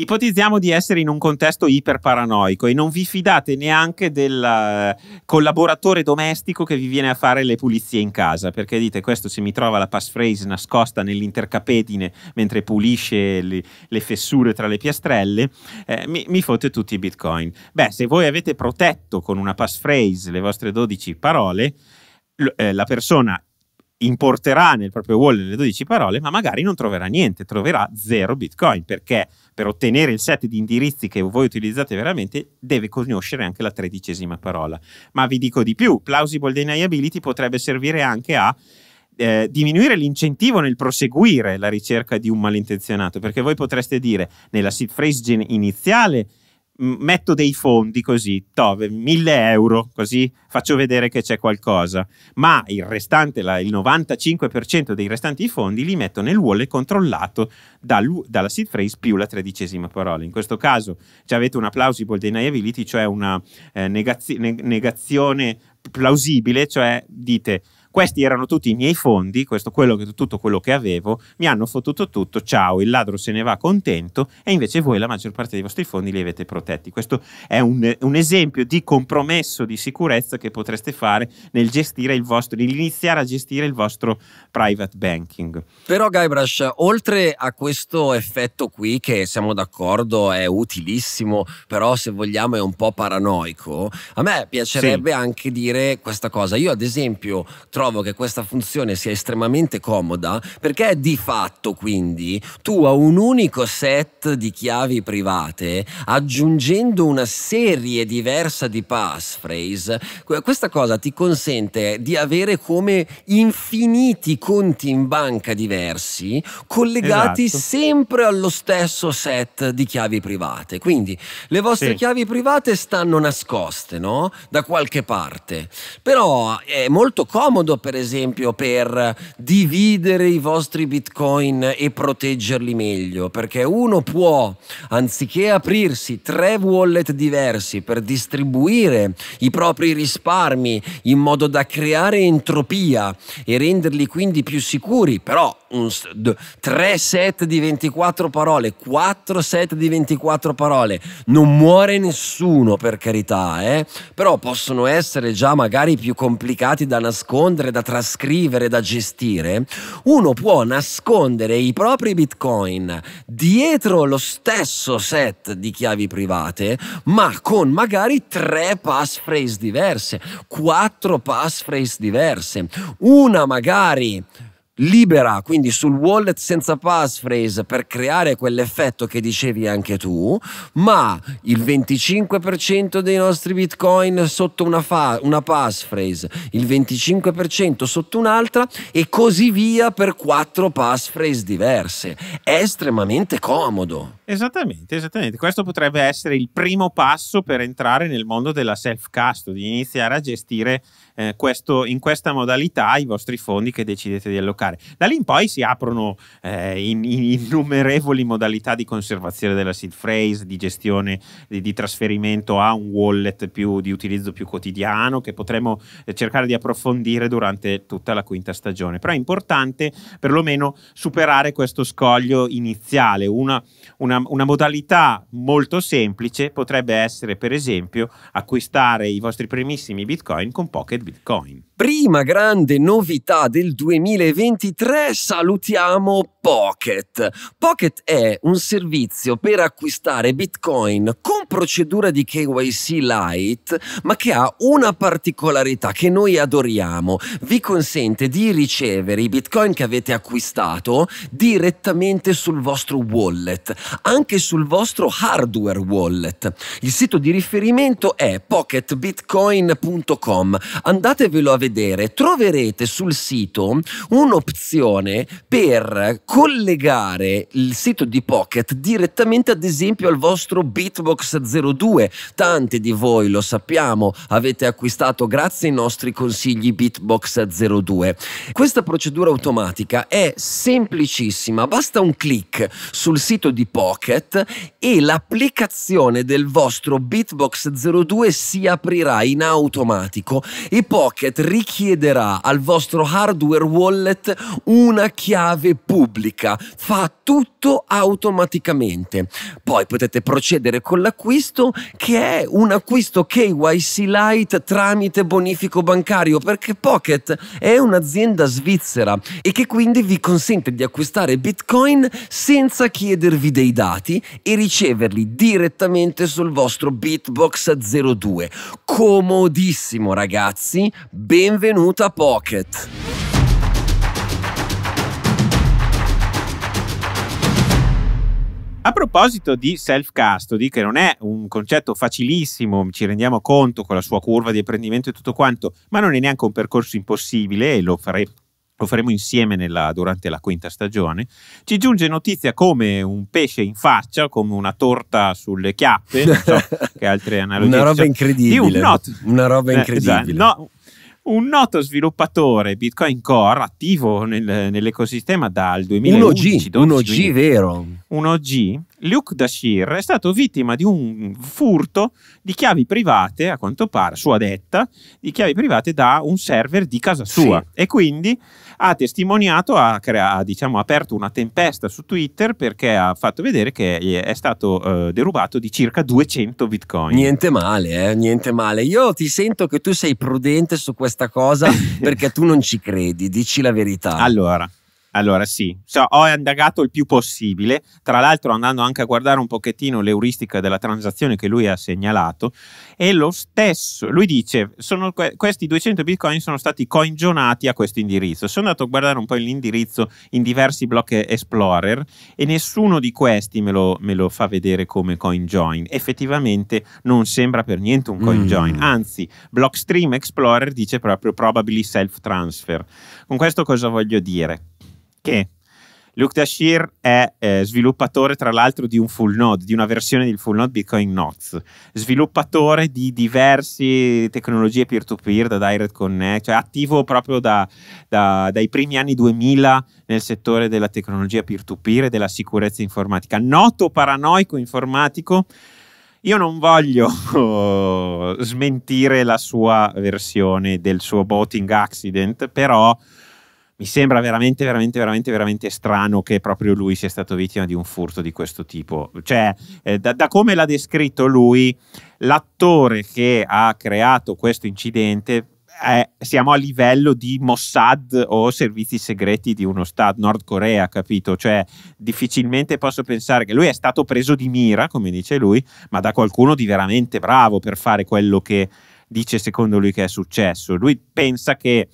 Ipotizziamo di essere in un contesto iperparanoico e non vi fidate neanche del eh, collaboratore domestico che vi viene a fare le pulizie in casa, perché dite questo se mi trova la passphrase nascosta nell'intercapedine mentre pulisce le, le fessure tra le piastrelle, eh, mi, mi fotte tutti i bitcoin. Beh, se voi avete protetto con una passphrase le vostre 12 parole, eh, la persona importerà nel proprio wallet le 12 parole, ma magari non troverà niente, troverà zero bitcoin, perché per ottenere il set di indirizzi che voi utilizzate veramente deve conoscere anche la tredicesima parola. Ma vi dico di più, plausible deniability potrebbe servire anche a eh, diminuire l'incentivo nel proseguire la ricerca di un malintenzionato, perché voi potreste dire nella seed phrase iniziale metto dei fondi così, tove, mille euro, così faccio vedere che c'è qualcosa, ma il restante, la, il 95% dei restanti fondi li metto nel wallet controllato da, dalla seed phrase più la tredicesima parola. In questo caso cioè avete una plausible deniability, cioè una eh, negazio, ne, negazione plausibile, cioè dite questi erano tutti i miei fondi, questo, quello tutto quello che avevo, mi hanno fottuto tutto, ciao, il ladro se ne va contento e invece voi la maggior parte dei vostri fondi li avete protetti. Questo è un, un esempio di compromesso di sicurezza che potreste fare nel gestire il vostro, nell'iniziare a gestire il vostro private banking. Però Guybrush, oltre a questo effetto qui che siamo d'accordo è utilissimo, però se vogliamo è un po' paranoico, a me piacerebbe sì. anche dire questa cosa. Io ad esempio trovo che questa funzione sia estremamente comoda perché di fatto quindi tu a un unico set di chiavi private aggiungendo una serie diversa di passphrase, questa cosa ti consente di avere come infiniti conti in banca diversi collegati esatto. sempre allo stesso set di chiavi private. Quindi le vostre sì. chiavi private stanno nascoste, no? Da qualche parte. Però è molto comodo modo per esempio per dividere i vostri bitcoin e proteggerli meglio, perché uno può, anziché aprirsi tre wallet diversi per distribuire i propri risparmi in modo da creare entropia e renderli quindi più sicuri, però un, tre set di 24 parole, quattro set di 24 parole, non muore nessuno per carità, eh? però possono essere già magari più complicati da nascondere prendere, da trascrivere, da gestire, uno può nascondere i propri bitcoin dietro lo stesso set di chiavi private, ma con magari tre passphrase diverse, quattro passphrase diverse, una magari libera, quindi sul wallet senza passphrase per creare quell'effetto che dicevi anche tu, ma il 25% dei nostri bitcoin sotto una, fa- una passphrase, il 25% sotto un'altra e così via per quattro passphrase diverse. È estremamente comodo. Esattamente, esattamente. Questo potrebbe essere il primo passo per entrare nel mondo della self-custody, iniziare a gestire eh, questo, in questa modalità i vostri fondi che decidete di allocare. Da lì in poi si aprono eh, in, in innumerevoli modalità di conservazione della seed phrase, di gestione, di, di, trasferimento a un wallet più, di utilizzo più quotidiano che potremo eh, cercare di approfondire durante tutta la quinta stagione. Però è importante perlomeno superare questo scoglio iniziale, una una, una, modalità molto semplice potrebbe essere, per esempio, acquistare i vostri primissimi bitcoin con Pocket Bitcoin prima grande novità del 2023 salutiamo Pocket. Pocket è un servizio per acquistare Bitcoin con procedura di KYC light, ma che ha una particolarità che noi adoriamo. Vi consente di ricevere i Bitcoin che avete acquistato direttamente sul vostro wallet, anche sul vostro hardware wallet. Il sito di riferimento è pocketbitcoin.com. Andatevelo a vedere vedere, troverete sul sito un'opzione per collegare il sito di Pocket direttamente ad esempio al vostro Bitbox 02. Tanti di voi lo sappiamo, avete acquistato grazie ai nostri consigli Bitbox 02. Questa procedura automatica è semplicissima, basta un clic sul sito di Pocket e l'applicazione del vostro Bitbox 02 si aprirà in automatico e Pocket richiederà al vostro hardware wallet una chiave pubblica. Fa tutto automaticamente. Poi potete procedere con l'acquisto che è un acquisto KYC Lite tramite bonifico bancario perché Pocket è un'azienda svizzera e che quindi vi consente di acquistare Bitcoin senza chiedervi dei dati e riceverli direttamente sul vostro Bitbox 02. Comodissimo ragazzi, ben benvenuta Pocket. A proposito di self-custody, che non è un concetto facilissimo, ci rendiamo conto con la sua curva di apprendimento e tutto quanto, ma non è neanche un percorso impossibile e lo, fare, lo faremo insieme nella, durante la quinta stagione, ci giunge notizia come un pesce in faccia, come una torta sulle chiappe, non so che altre analogie. una roba incredibile. Un not- una roba incredibile. Eh, esatto, no, un noto sviluppatore Bitcoin Core attivo nel, nell'ecosistema dal 2011. 1G, 1G vero. Un OG, Luke Dashir è stato vittima di un furto di chiavi private, a quanto pare, sua detta, di chiavi private da un server di casa sua. Sì. E quindi ha testimoniato, ha, crea- ha diciamo, aperto una tempesta su Twitter perché ha fatto vedere che è stato eh, derubato di circa 200 bitcoin. Niente male, eh? niente male. Io ti sento che tu sei prudente su questa cosa perché tu non ci credi, dici la verità. Allora, allora sì, so, ho indagato il più possibile, tra l'altro andando anche a guardare un pochettino l'euristica della transazione che lui ha segnalato e lo stesso, lui dice, sono, questi 200 bitcoin sono stati coinjonati a questo indirizzo. Sono andato a guardare un po' l'indirizzo in diversi block explorer e nessuno di questi me lo, me lo fa vedere come coinjoin. Effettivamente non sembra per niente un coinjoin, mm. anzi Blockstream Explorer dice proprio probably self transfer. Con questo cosa voglio dire? che Luke Dashir è eh, sviluppatore, tra l'altro, di un full node, di una versione del full node Bitcoin Knots, sviluppatore di diverse tecnologie peer-to-peer da Direct Connect, cioè attivo proprio da, da, dai primi anni 2000 nel settore della tecnologia peer-to-peer e della sicurezza informatica. Noto paranoico informatico. Io non voglio smentire la sua versione del suo boating accident, però mi sembra veramente, veramente, veramente, veramente strano che proprio lui sia stato vittima di un furto di questo tipo. Cioè, eh, da, da, come l'ha descritto lui, l'attore che ha creato questo incidente, è, eh, siamo a livello di Mossad o servizi segreti di uno Stato, Nord Corea, capito? Cioè, difficilmente posso pensare che lui è stato preso di mira, come dice lui, ma da qualcuno di veramente bravo per fare quello che dice secondo lui che è successo. Lui pensa che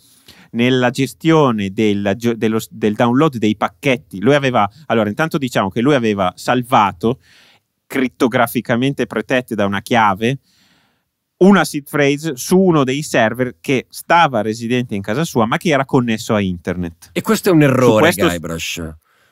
nella gestione del, dello, del download dei pacchetti. Lui aveva, allora intanto diciamo che lui aveva salvato crittograficamente protette da una chiave una seed phrase su uno dei server che stava residente in casa sua ma che era connesso a internet. E questo è un errore, questo... Guybrush.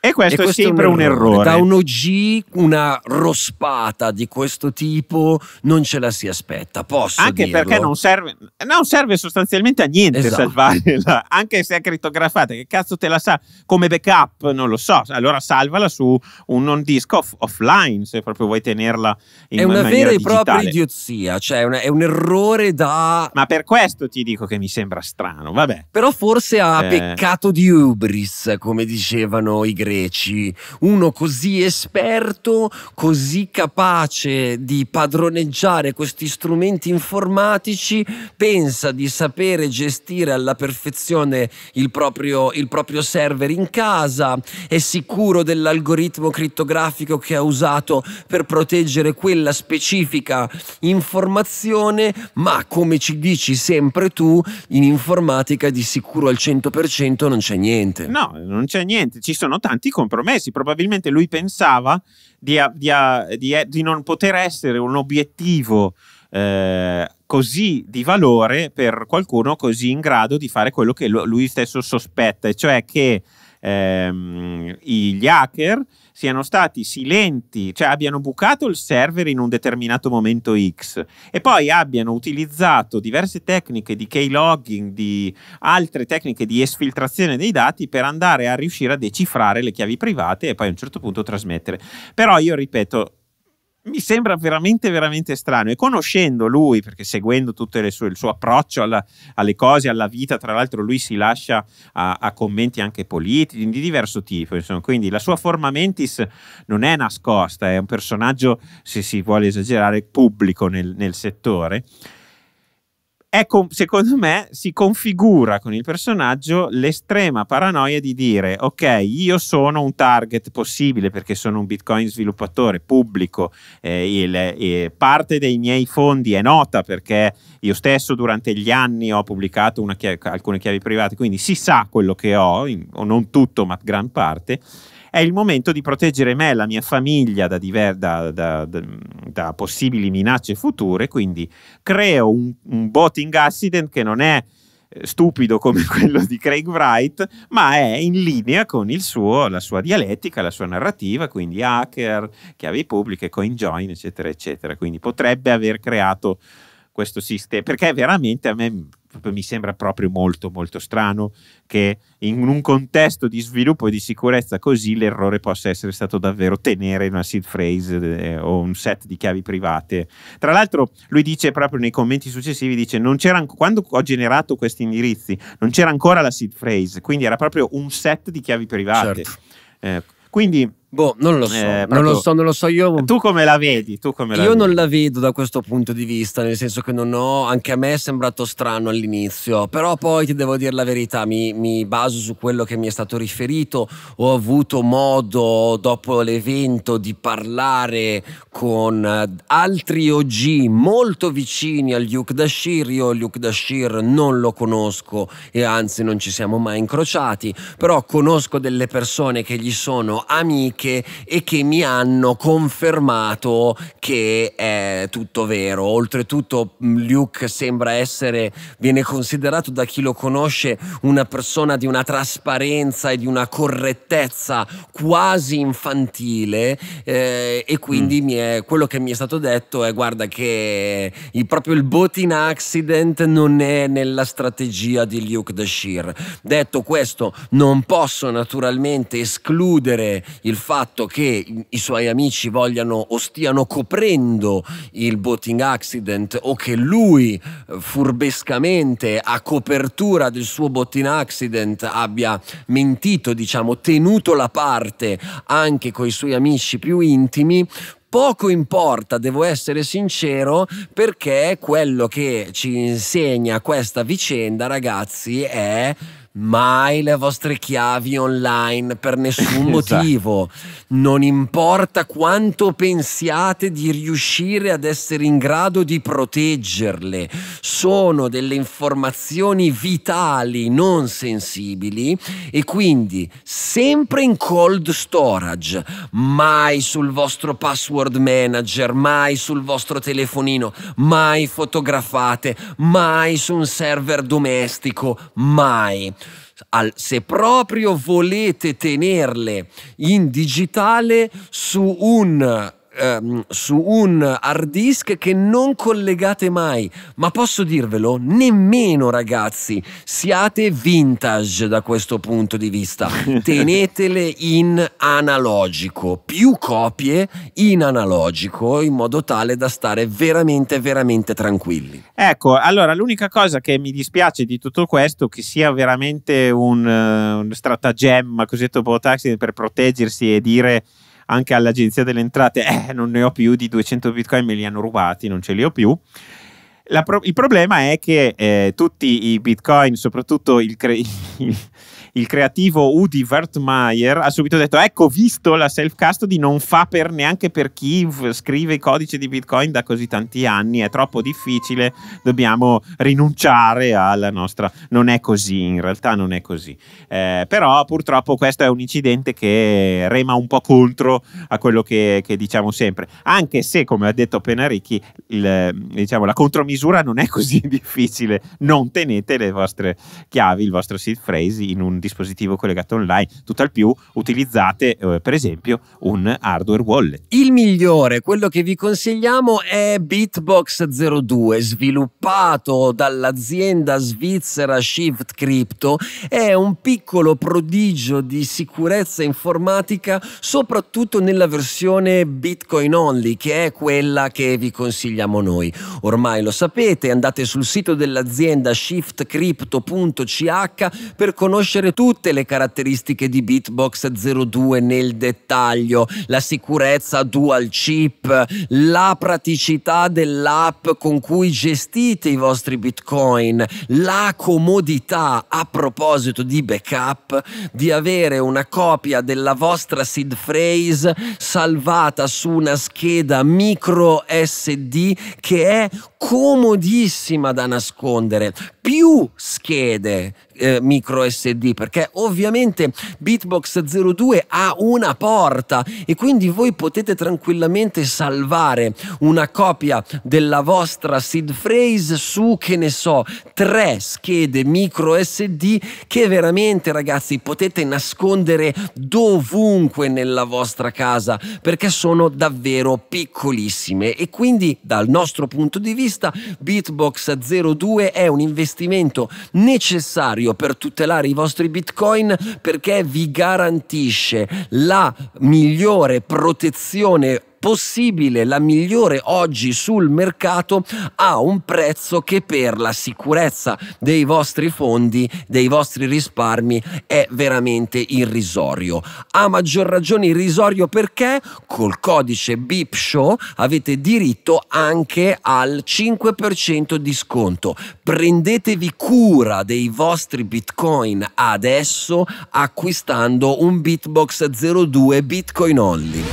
E questo, e questo è sempre è un, errore. un errore. Da un OG una rospata di questo tipo non ce la si aspetta. Posso Anche dirlo? perché non serve, non serve, sostanzialmente a niente esatto. salvarla, anche se è crittografata. Che cazzo te la sa come backup? Non lo so. Allora salvala su un non disco off- offline se proprio vuoi tenerla in È una vera e propria idiozia, cioè una, è un errore da. Ma per questo ti dico che mi sembra strano. Vabbè. Però forse ha eh. peccato di ubris, come dicevano i greci greci, uno così esperto, così capace di padroneggiare questi strumenti informatici, pensa di sapere gestire alla perfezione il proprio, il proprio server in casa, è sicuro dell'algoritmo crittografico che ha usato per proteggere quella specifica informazione, ma come ci dici sempre tu, in informatica di sicuro al 100% non c'è niente. No, non c'è niente, ci sono tanti tanti compromessi. Probabilmente lui pensava di, di, di, di non poter essere un obiettivo eh, così di valore per qualcuno così in grado di fare quello che lui stesso sospetta, e cioè che ehm, gli hacker siano stati silenti, cioè abbiano bucato il server in un determinato momento X e poi abbiano utilizzato diverse tecniche di keylogging, di altre tecniche di esfiltrazione dei dati per andare a riuscire a decifrare le chiavi private e poi a un certo punto trasmettere. Però io ripeto, mi sembra veramente, veramente strano. E conoscendo lui, perché seguendo tutto il suo approccio alla, alle cose, alla vita, tra l'altro lui si lascia a, a commenti anche politici di diverso tipo, insomma. quindi la sua forma mentis non è nascosta, è un personaggio, se si vuole esagerare, pubblico nel, nel settore. Con, secondo me si configura con il personaggio l'estrema paranoia di dire ok io sono un target possibile perché sono un bitcoin sviluppatore pubblico eh, il, eh, parte dei miei fondi è nota perché io stesso durante gli anni ho pubblicato chiave, alcune chiavi private quindi si sa quello che ho in, o non tutto ma gran parte è il momento di proteggere me e la mia famiglia da, diver- da, da, da possibili minacce future, quindi creo un, un boating accident che non è eh, stupido come quello di Craig Wright, ma è in linea con suo, la sua dialettica, la sua narrativa, quindi hacker, chiavi pubbliche, coinjoin, eccetera, eccetera. Quindi potrebbe aver creato questo sistema, perché veramente a me mi sembra proprio molto molto strano che in un contesto di sviluppo e di sicurezza così l'errore possa essere stato davvero tenere una seed phrase eh, o un set di chiavi private. Tra l'altro lui dice proprio nei commenti successivi dice quando ho generato questi indirizzi non c'era ancora la seed phrase, quindi era proprio un set di chiavi private. Certo. Eh, quindi Boh, non lo eh, so, eh, non lo so, non lo so io. Tu come la vedi? Come la io vedi? non la vedo da questo punto di vista, nel senso che non ho, anche a me è sembrato strano all'inizio, però poi ti devo dire la verità, mi, mi, baso su quello che mi è stato riferito, ho avuto modo dopo l'evento di parlare con eh, altri OG molto vicini al Luke Dashir, io Luke Dashir non lo conosco e anzi non ci siamo mai incrociati, però conosco delle persone che gli sono amiche banche e che mi hanno confermato che è tutto vero. Oltretutto mm, Luke sembra essere, viene considerato da chi lo conosce una persona di una trasparenza e di una correttezza quasi infantile eh, e quindi mm. è, quello che mi è stato detto è guarda che il, proprio il boating accident non è nella strategia di Luke Dashir. Detto questo non posso naturalmente escludere il fatto fatto che i suoi amici vogliano o stiano coprendo il boating accident o che lui eh, furbescamente a copertura del suo boating accident abbia mentito, diciamo, tenuto la parte anche coi suoi amici più intimi, poco importa, devo essere sincero, perché quello che ci insegna questa vicenda, ragazzi, è mai le vostre chiavi online per nessun esatto. motivo. Non importa quanto pensiate di riuscire ad essere in grado di proteggerle, sono delle informazioni vitali, non sensibili e quindi sempre in cold storage, mai sul vostro password manager, mai sul vostro telefonino, mai fotografate, mai su un server domestico, mai al, se proprio volete tenerle in digitale su un ehm, su un hard disk che non collegate mai, ma posso dirvelo, nemmeno ragazzi, siate vintage da questo punto di vista, tenetele in analogico, più copie in analogico in modo tale da stare veramente, veramente tranquilli. Ecco, allora l'unica cosa che mi dispiace di tutto questo che sia veramente un, eh, un stratagemma, cosiddetto potaxi, per proteggersi e dire anche all'agenzia delle entrate, eh, non ne ho più di 200 bitcoin, me li hanno rubati, non ce li ho più. Pro- il problema è che eh, tutti i bitcoin, soprattutto il, cre- il, il creativo Udi Wertmeier ha subito detto ecco visto la self-custody non fa per neanche per chi scrive i codici di Bitcoin da così tanti anni, è troppo difficile, dobbiamo rinunciare alla nostra... Non è così, in realtà non è così. Eh, però purtroppo questo è un incidente che rema un po' contro a quello che, che diciamo sempre, anche se come ha detto appena Ricchi, il, diciamo, la contromisura non è così difficile, non tenete le vostre chiavi, il vostro seed phrase in un dispositivo collegato online, tutt'al più utilizzate eh, per esempio un hardware wallet. Il migliore, quello che vi consigliamo è Bitbox 02, sviluppato dall'azienda svizzera Shift Crypto, è un piccolo prodigio di sicurezza informatica soprattutto nella versione Bitcoin Only, che è quella che vi consigliamo noi. Ormai lo sapete, andate sul sito dell'azienda shiftcrypto.ch per conoscere tutte le caratteristiche di Beatbox 02 nel dettaglio, la sicurezza dual chip, la praticità dell'app con cui gestite i vostri bitcoin, la comodità a proposito di backup di avere una copia della vostra seed phrase salvata su una scheda micro SD che è comodissima da nascondere, più schede eh, micro SD perché ovviamente Bitbox 02 ha una porta e quindi voi potete tranquillamente salvare una copia della vostra seed phrase su che ne so tre schede micro SD che veramente ragazzi potete nascondere dovunque nella vostra casa perché sono davvero piccolissime e quindi dal nostro punto di vista intervista, Bitbox 02 è un investimento necessario per tutelare i vostri bitcoin perché vi garantisce la migliore protezione possibile, la migliore oggi sul mercato a un prezzo che per la sicurezza dei vostri fondi, dei vostri risparmi è veramente irrisorio. A maggior ragione irrisorio perché col codice BIPSHOW avete diritto anche al 5% di sconto. Prendetevi cura dei vostri bitcoin adesso acquistando un Bitbox 02 Bitcoin Only.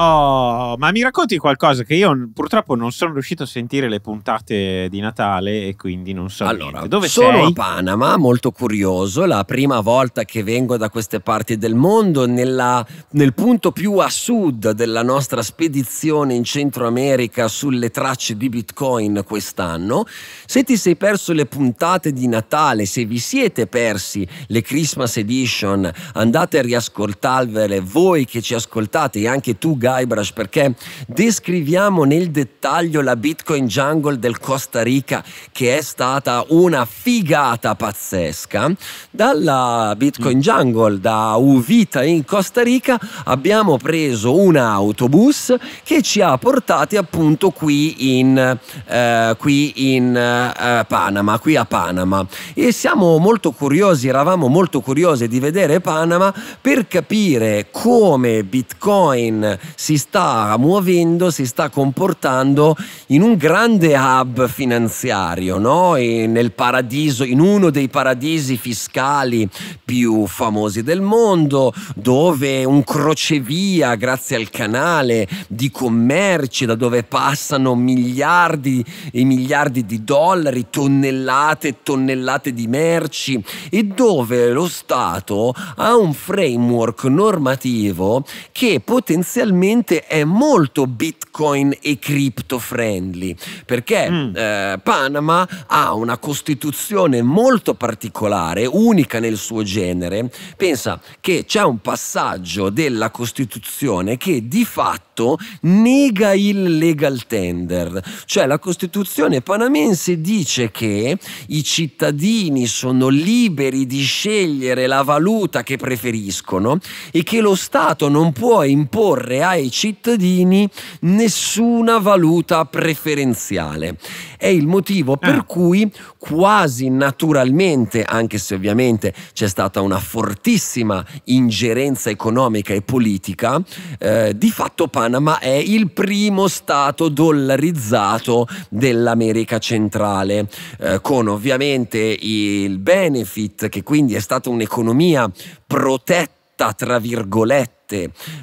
Oh, ma mi racconti qualcosa che io purtroppo non sono riuscito a sentire le puntate di Natale e quindi non so allora, Dove sono sei? a Panama, molto curioso, la prima volta che vengo da queste parti del mondo, nella, nel punto più a sud della nostra spedizione in Centro America sulle tracce di Bitcoin quest'anno. Se ti sei perso le puntate di Natale, se vi siete persi le Christmas Edition, andate a riascoltarvele voi che ci ascoltate e anche tu, Gabriele Guybrush perché descriviamo nel dettaglio la Bitcoin Jungle del Costa Rica che è stata una figata pazzesca. Dalla Bitcoin Jungle da Uvita in Costa Rica abbiamo preso un autobus che ci ha portati appunto qui in, eh, qui in eh, Panama, qui a Panama e siamo molto curiosi, eravamo molto curiosi di vedere Panama per capire come Bitcoin si sta muovendo, si sta comportando in un grande hub finanziario, no? nel paradiso, in uno dei paradisi fiscali più famosi del mondo, dove un crocevia, grazie al canale di commerci, da dove passano miliardi e miliardi di dollari, tonnellate e tonnellate di merci e dove lo Stato ha un framework normativo che potenzialmente ultimamente è molto bitcoin e crypto friendly perché mm. eh, Panama ha una costituzione molto particolare, unica nel suo genere. Pensa che c'è un passaggio della costituzione che di fatto nega il legal tender, cioè la costituzione panamense dice che i cittadini sono liberi di scegliere la valuta che preferiscono e che lo Stato non può imporre ai ai cittadini nessuna valuta preferenziale. È il motivo per ah. cui quasi naturalmente, anche se ovviamente c'è stata una fortissima ingerenza economica e politica, eh, di fatto Panama è il primo stato dollarizzato dell'America centrale, eh, con ovviamente il benefit che quindi è stata un'economia protetta protetta, tra virgolette,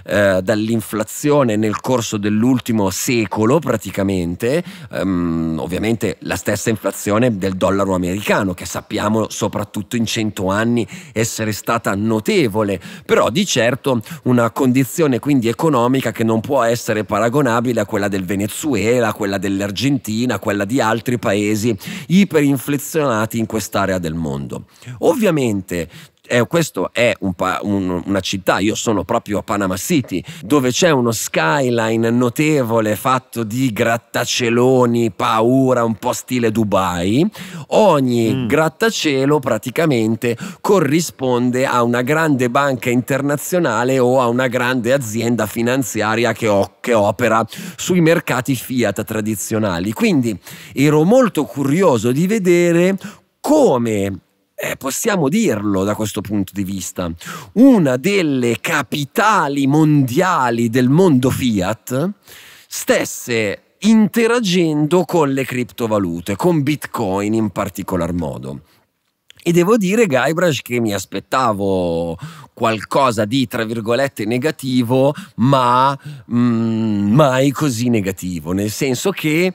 eh, dall'inflazione nel corso dell'ultimo secolo praticamente, um, ovviamente la stessa inflazione del dollaro americano che sappiamo soprattutto in cento anni essere stata notevole, però di certo una condizione quindi economica che non può essere paragonabile a quella del Venezuela, quella dell'Argentina, quella di altri paesi iperinflazionati in quest'area del mondo. Ovviamente eh, questo è un un, una città, io sono proprio a Panama City, dove c'è uno skyline notevole fatto di grattacieloni, paura, un po' stile Dubai. Ogni mm. grattacielo praticamente corrisponde a una grande banca internazionale o a una grande azienda finanziaria che, ho, che opera sui mercati fiat tradizionali. Quindi ero molto curioso di vedere come eh, possiamo dirlo da questo punto di vista, una delle capitali mondiali del mondo fiat stesse interagendo con le criptovalute, con Bitcoin in particolar modo. E devo dire, Guybrush, che mi aspettavo qualcosa di, tra virgolette, negativo, ma mh, mm, mai così negativo, nel senso che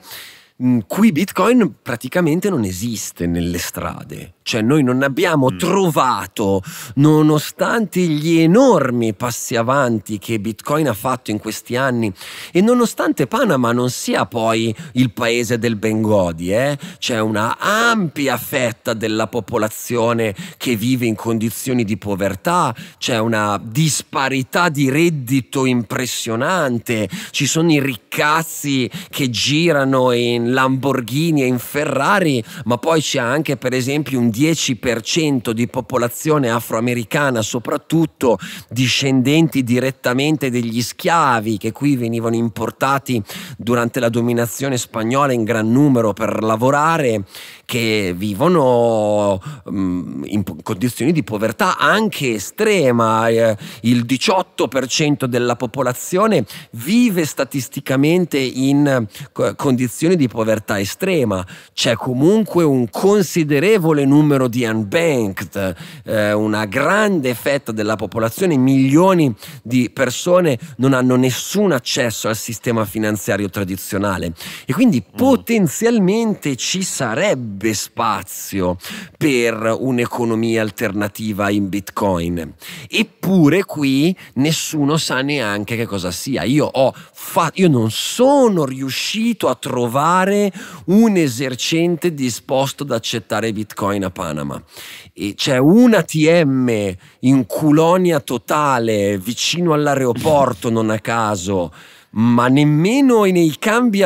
Mm, qui Bitcoin praticamente non esiste nelle strade, cioè noi non abbiamo mm. trovato, nonostante gli enormi passi avanti che Bitcoin ha fatto in questi anni e nonostante Panama non sia poi il paese del Bengodi, eh? c'è una ampia fetta della popolazione che vive in condizioni di povertà, c'è una disparità di reddito impressionante, ci sono i riccazzi che girano in in Lamborghini e in Ferrari, ma poi c'è anche per esempio un 10% di popolazione afroamericana, soprattutto discendenti direttamente degli schiavi che qui venivano importati durante la dominazione spagnola in gran numero per lavorare che vivono mm, in condizioni di povertà anche estrema. Eh, il 18% della popolazione vive statisticamente in condizioni di povertà estrema. C'è comunque un considerevole numero di unbanked, eh, una grande fetta della popolazione, milioni di persone non hanno nessun accesso al sistema finanziario tradizionale e quindi mm. potenzialmente ci sarebbe sarebbe spazio per un'economia alternativa in Bitcoin. Eppure qui nessuno sa neanche che cosa sia. Io, ho fa- io non sono riuscito a trovare un esercente disposto ad accettare Bitcoin a Panama. E c'è un ATM in culonia totale vicino all'aeroporto, non a caso ma nemmeno,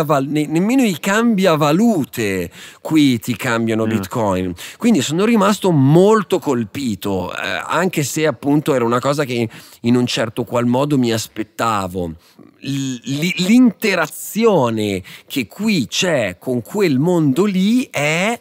val- ne- nemmeno i cambiavalute qui ti cambiano mm. Bitcoin. Quindi sono rimasto molto colpito, eh, anche se appunto era una cosa che in un certo qual modo mi aspettavo. L- l'interazione che qui c'è con quel mondo lì è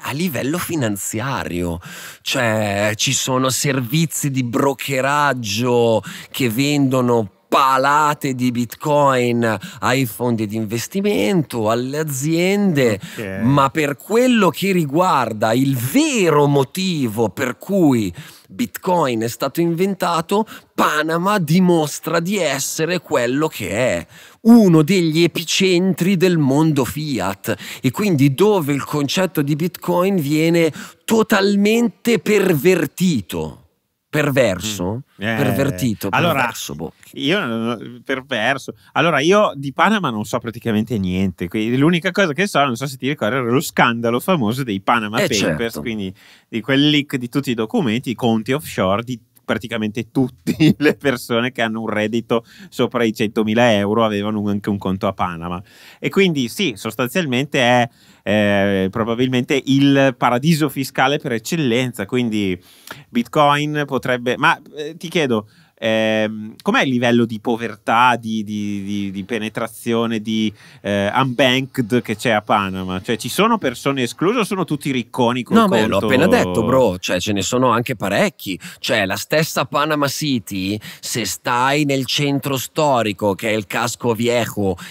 a livello finanziario, cioè ci sono servizi di brokeraggio che vendono palate di bitcoin ai fondi di investimento, alle aziende, okay. ma per quello che riguarda il vero motivo per cui bitcoin è stato inventato, Panama dimostra di essere quello che è, uno degli epicentri del mondo fiat e quindi dove il concetto di bitcoin viene totalmente pervertito perverso, mm. eh. pervertito, allora, perverso, boh. io, perverso. Allora, io di Panama non so praticamente niente. L'unica cosa che so, non so se ti ricordi, era lo scandalo famoso dei Panama eh Papers, certo. quindi di quel leak di tutti i documenti, i conti offshore di praticamente tutte le persone che hanno un reddito sopra i 100.000 euro avevano anche un conto a Panama. E quindi sì, sostanzialmente è eh, probabilmente il paradiso fiscale per eccellenza, quindi Bitcoin potrebbe... Ma eh, ti chiedo, Ehm, com'è il livello di povertà, di, di, di, di penetrazione, di eh, unbanked che c'è a Panama? Cioè ci sono persone escluse o sono tutti ricconi? Col no, conto... beh, l'ho appena detto, bro, cioè ce ne sono anche parecchi. Cioè la stessa Panama City, se stai nel centro storico, che è il casco viejo,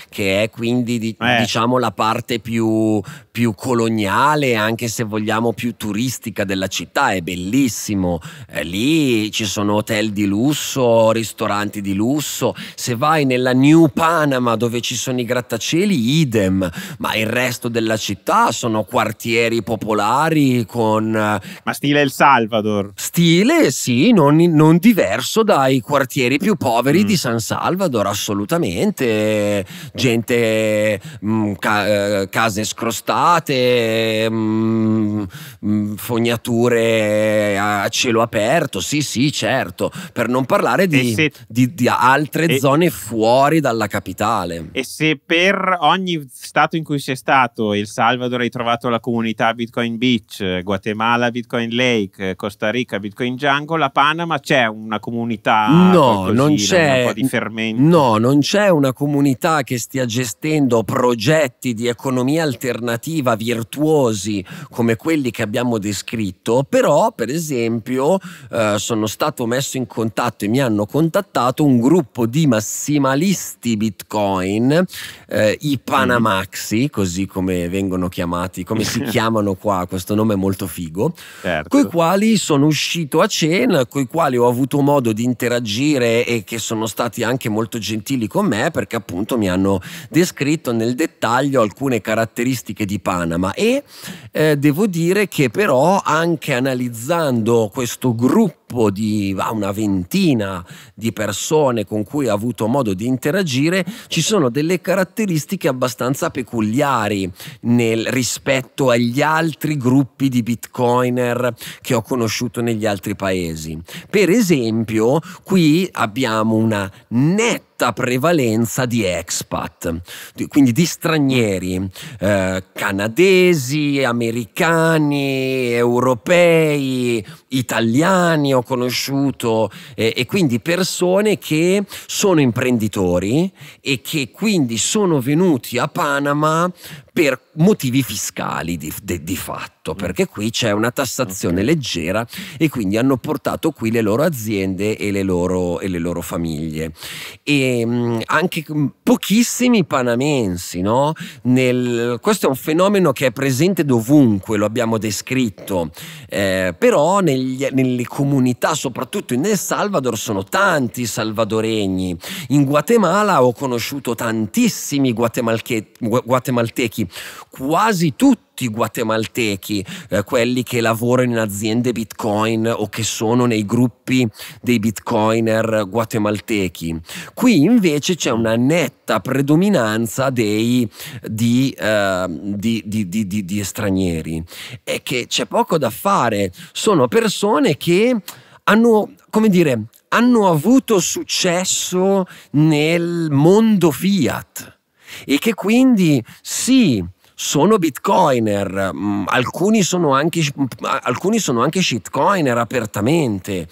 che è quindi eh. diciamo la parte più, più coloniale, anche se vogliamo più turistica della città, è bellissimo. Eh, lì ci sono hotel di lusso, ristoranti di lusso. Se vai nella New Panama dove ci sono i grattacieli, idem, ma il resto della città sono quartieri popolari con... Eh, ma stile El Salvador. Stile, sì, non, non diverso dai quartieri più poveri mm. di San Salvador, assolutamente. Gente, mh, mm, ca eh, case scrostate scappate, mh, mm, mm, fognature a cielo aperto, sì sì certo, per non parlare di, se, di, di altre e, zone fuori dalla capitale. E se per ogni stato in cui sei stato, il Salvador hai trovato la comunità Bitcoin Beach, Guatemala Bitcoin Lake, Costa Rica Bitcoin Jungle, a Panama c'è una comunità no, non c'è, di fermento? No, non c'è una comunità che stia gestendo progetti di economia alternativa narrativa virtuosi come quelli che abbiamo descritto, però per esempio eh, sono stato messo in contatto e mi hanno contattato un gruppo di massimalisti bitcoin, eh, i mm-hmm. Panamaxi, così come vengono chiamati, come si chiamano qua, questo nome è molto figo, certo. coi quali sono uscito a cena, coi quali ho avuto modo di interagire e che sono stati anche molto gentili con me perché appunto mi hanno descritto nel dettaglio alcune caratteristiche di Panama e eh, devo dire che però anche analizzando questo gruppo gruppo di una ventina di persone con cui ha avuto modo di interagire, ci sono delle caratteristiche abbastanza peculiari nel, rispetto agli altri gruppi di bitcoiner che ho conosciuto negli altri paesi. Per esempio, qui abbiamo una netta prevalenza di expat, quindi di stranieri, eh, canadesi, americani, europei, italiani ho conosciuto eh, e quindi persone che sono imprenditori e che quindi sono venuti a Panama per motivi fiscali di, de, di fatto, mm. perché qui c'è una tassazione okay. leggera e quindi hanno portato qui le loro aziende e le loro, e le loro famiglie. E ehm, anche pochissimi panamensi, no? Nel, questo è un fenomeno che è presente dovunque, lo abbiamo descritto, eh, però negli, nelle comunità, soprattutto in El Salvador, sono tanti salvadoregni. In Guatemala ho conosciuto tantissimi guatemaltechi quasi tutti guatemaltechi, eh, quelli che lavorano in aziende bitcoin o che sono nei gruppi dei bitcoiner guatemaltechi. Qui invece c'è una netta predominanza dei, di, eh, di, di, di stranieri e che c'è poco da fare, sono persone che hanno, come dire, hanno avuto successo nel mondo fiat e che quindi sì, sono bitcoiner, mm, alcuni sono anche, mm, alcuni sono anche shitcoiner apertamente,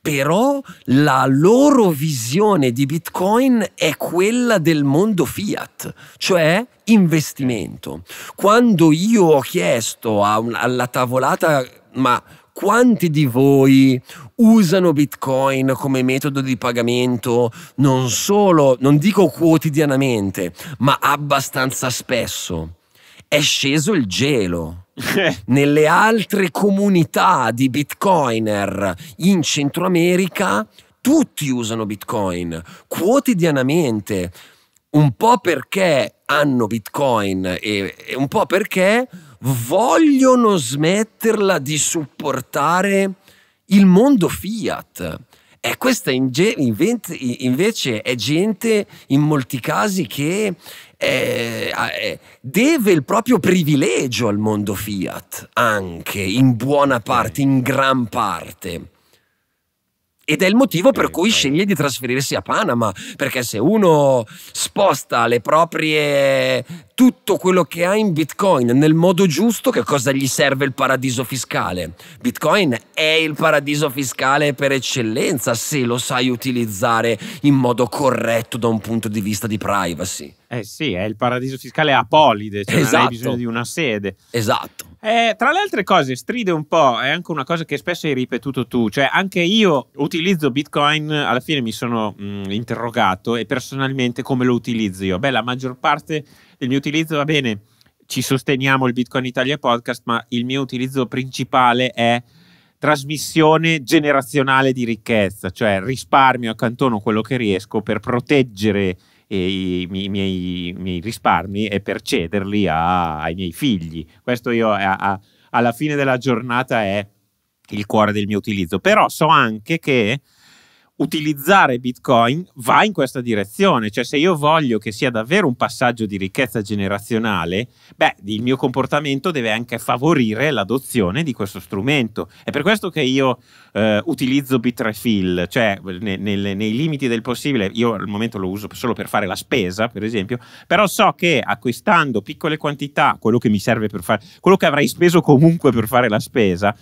però la loro visione di Bitcoin è quella del mondo fiat, cioè investimento. Quando io ho chiesto un, alla tavolata, ma quanti di voi usano Bitcoin come metodo di pagamento non solo, non dico quotidianamente, ma abbastanza spesso? È sceso il gelo. Nelle altre comunità di bitcoiner in Centro America tutti usano Bitcoin quotidianamente, un po' perché hanno Bitcoin e, e un po' perché vogliono smetterla di supportare il mondo fiat. E questa invece è gente in molti casi che eh, eh, deve il proprio privilegio al mondo fiat, anche in buona parte, in gran parte. Ed è il motivo per cui sceglie di trasferirsi a Panama, perché se uno sposta le proprie tutto quello che ha in Bitcoin nel modo giusto, che cosa gli serve il paradiso fiscale? Bitcoin è il paradiso fiscale per eccellenza se lo sai utilizzare in modo corretto da un punto di vista di privacy. Eh sì, è il paradiso fiscale apolide, cioè esatto. non hai esatto. bisogno di una sede. Esatto. Eh, tra le altre cose, stride un po', è anche una cosa che spesso hai ripetuto tu, cioè anche io utilizzo Bitcoin, alla fine mi sono mh, mm, interrogato e personalmente come lo utilizzo io? Beh, la maggior parte del mio utilizzo va bene, ci sosteniamo il Bitcoin Italia podcast, ma il mio utilizzo principale è trasmissione generazionale di ricchezza, cioè risparmio, accantono quello che riesco per proteggere i, i, miei, i, miei, risparmi e per cederli a, ai miei figli. Questo io a, a, alla fine della giornata è il cuore del mio utilizzo. Però so anche che utilizzare Bitcoin va in questa direzione, cioè se io voglio che sia davvero un passaggio di ricchezza generazionale, beh, il mio comportamento deve anche favorire l'adozione di questo strumento. È per questo che io eh, utilizzo Bitrefill, cioè ne, nel, nei limiti del possibile, io al momento lo uso solo per fare la spesa, per esempio, però so che acquistando piccole quantità, quello che mi serve per fare, quello che avrei speso comunque per fare la spesa,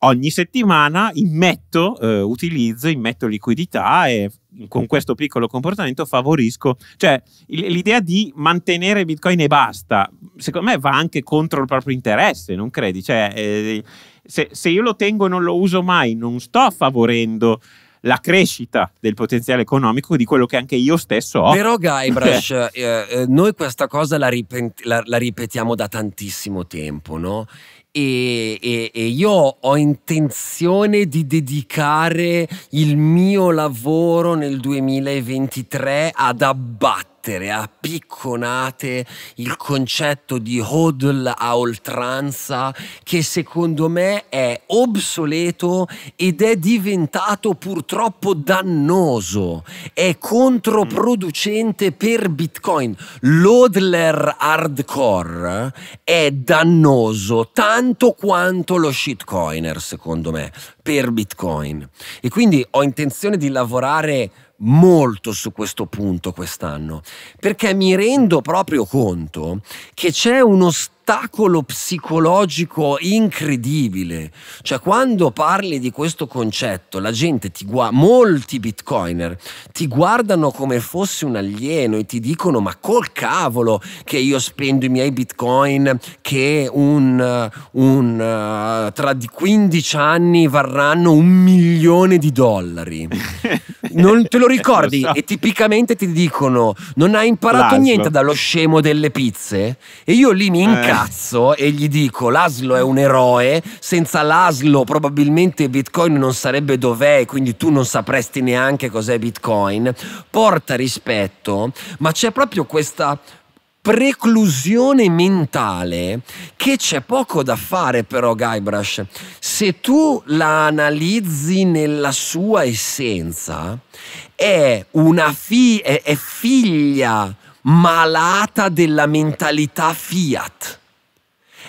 ogni settimana immetto, eh, utilizzo, immetto liquidità e con questo piccolo comportamento favorisco, cioè l'idea di mantenere Bitcoin e basta, secondo me va anche contro il proprio interesse, non credi? Cioè, eh, se, se io lo tengo e non lo uso mai, non sto favorendo la crescita del potenziale economico di quello che anche io stesso ho. Però Guybrush, eh, eh, noi questa cosa la, ripet la, la, ripetiamo da tantissimo tempo, no? E, e, e io ho intenzione di dedicare il mio lavoro nel 2023 ad abbattere mettere a picconate il concetto di hodl a oltranza che secondo me è obsoleto ed è diventato purtroppo dannoso, è controproducente per Bitcoin. L'hodler hardcore è dannoso tanto quanto lo shitcoiner secondo me per Bitcoin e quindi ho intenzione di lavorare molto su questo punto quest'anno, perché mi rendo proprio conto che c'è uno stato spettacolo psicologico incredibile. Cioè, quando parli di questo concetto, la gente ti guarda, molti bitcoiner ti guardano come fossi un alieno e ti dicono: Ma col cavolo che io spendo i miei bitcoin, che un, un, eh, tra 15 anni varranno un milione di dollari. non te lo ricordi? lo so. E tipicamente ti dicono: Non hai imparato Laslo. niente dallo scemo delle pizze? E io lì mi eh. incazzo. Eh ragazzo e gli dico l'aslo è un eroe, senza l'aslo probabilmente Bitcoin non sarebbe dov'è, quindi tu non sapresti neanche cos'è Bitcoin, porta rispetto, ma c'è proprio questa preclusione mentale che c'è poco da fare però Guybrush se tu la analizzi nella sua essenza è una fi- è figlia malata della mentalità fiat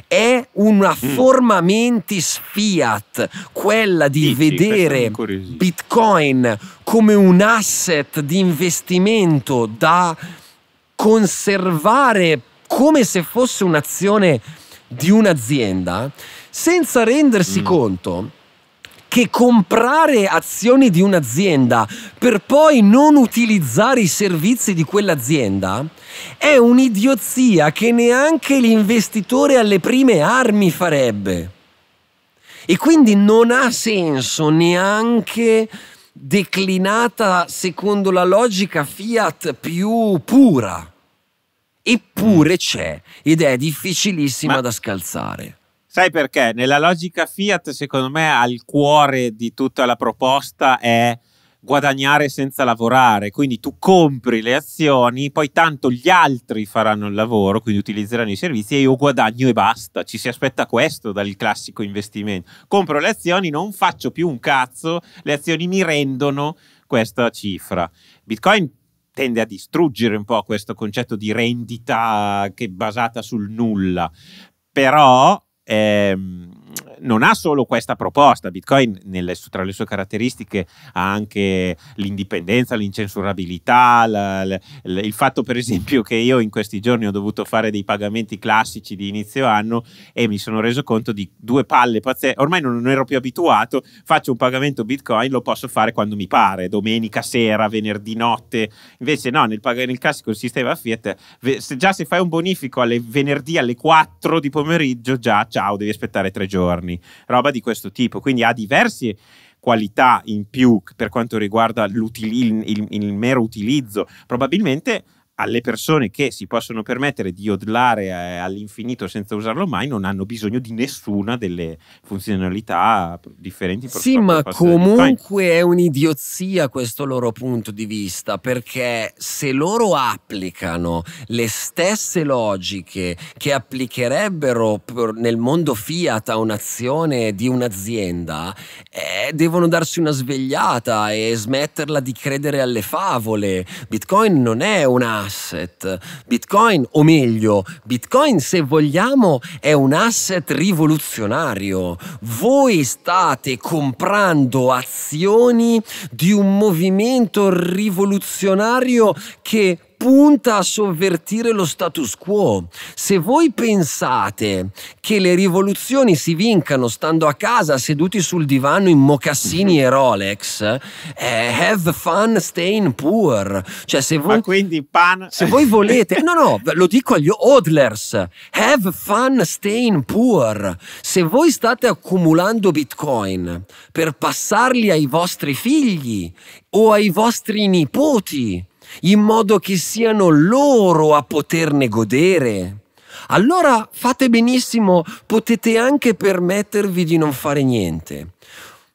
è una mm. forma mentis fiat, quella di Dici, vedere Bitcoin come un asset di investimento da conservare come se fosse un'azione di un'azienda, senza rendersi mm. conto che comprare azioni di un'azienda per poi non utilizzare i servizi di quell'azienda è un'idiozia che neanche l'investitore alle prime armi farebbe. E quindi non ha senso neanche declinata secondo la logica Fiat più pura. Eppure c'è ed è difficilissima Ma... da scalzare. Sai perché? Nella logica Fiat, secondo me, al cuore di tutta la proposta è guadagnare senza lavorare, quindi tu compri le azioni, poi tanto gli altri faranno il lavoro, quindi utilizzeranno i servizi e io guadagno e basta, ci si aspetta questo dal classico investimento. Compro le azioni, non faccio più un cazzo, le azioni mi rendono questa cifra. Bitcoin tende a distruggere un po' questo concetto di rendita che è basata sul nulla, però É, non ha solo questa proposta, Bitcoin nelle, tra le sue caratteristiche ha anche l'indipendenza, l'incensurabilità, la, la, la, il fatto per esempio che io in questi giorni ho dovuto fare dei pagamenti classici di inizio anno e mi sono reso conto di due palle pazzesche, ormai non, non ero più abituato, faccio un pagamento Bitcoin, lo posso fare quando mi pare, domenica sera, venerdì notte, invece no, nel, nel classico sistema Fiat, se già se fai un bonifico alle venerdì alle 4 di pomeriggio, già ciao, devi aspettare tre giorni giorni, roba di questo tipo. Quindi ha diverse qualità in più per quanto riguarda il, il, il mero utilizzo. Probabilmente alle persone che si possono permettere di odlare eh, all'infinito senza usarlo mai non hanno bisogno di nessuna delle funzionalità differenti. Sì, ma comunque è un'idiozia questo loro punto di vista, perché se loro applicano le stesse logiche che applicherebbero nel mondo fiat a un'azione di un'azienda, eh, devono darsi una svegliata e smetterla di credere alle favole. Bitcoin non è una asset. Bitcoin, o meglio, Bitcoin se vogliamo è un asset rivoluzionario. Voi state comprando azioni di un movimento rivoluzionario che punta a sovvertire lo status quo. Se voi pensate che le rivoluzioni si vincano stando a casa seduti sul divano in mocassini e Rolex, eh, have fun staying poor. Cioè, se voi, Ma quindi pan... se voi volete, no, no, lo dico agli hodlers, have fun staying poor. Se voi state accumulando bitcoin per passarli ai vostri figli o ai vostri nipoti, in modo che siano loro a poterne godere, allora fate benissimo, potete anche permettervi di non fare niente.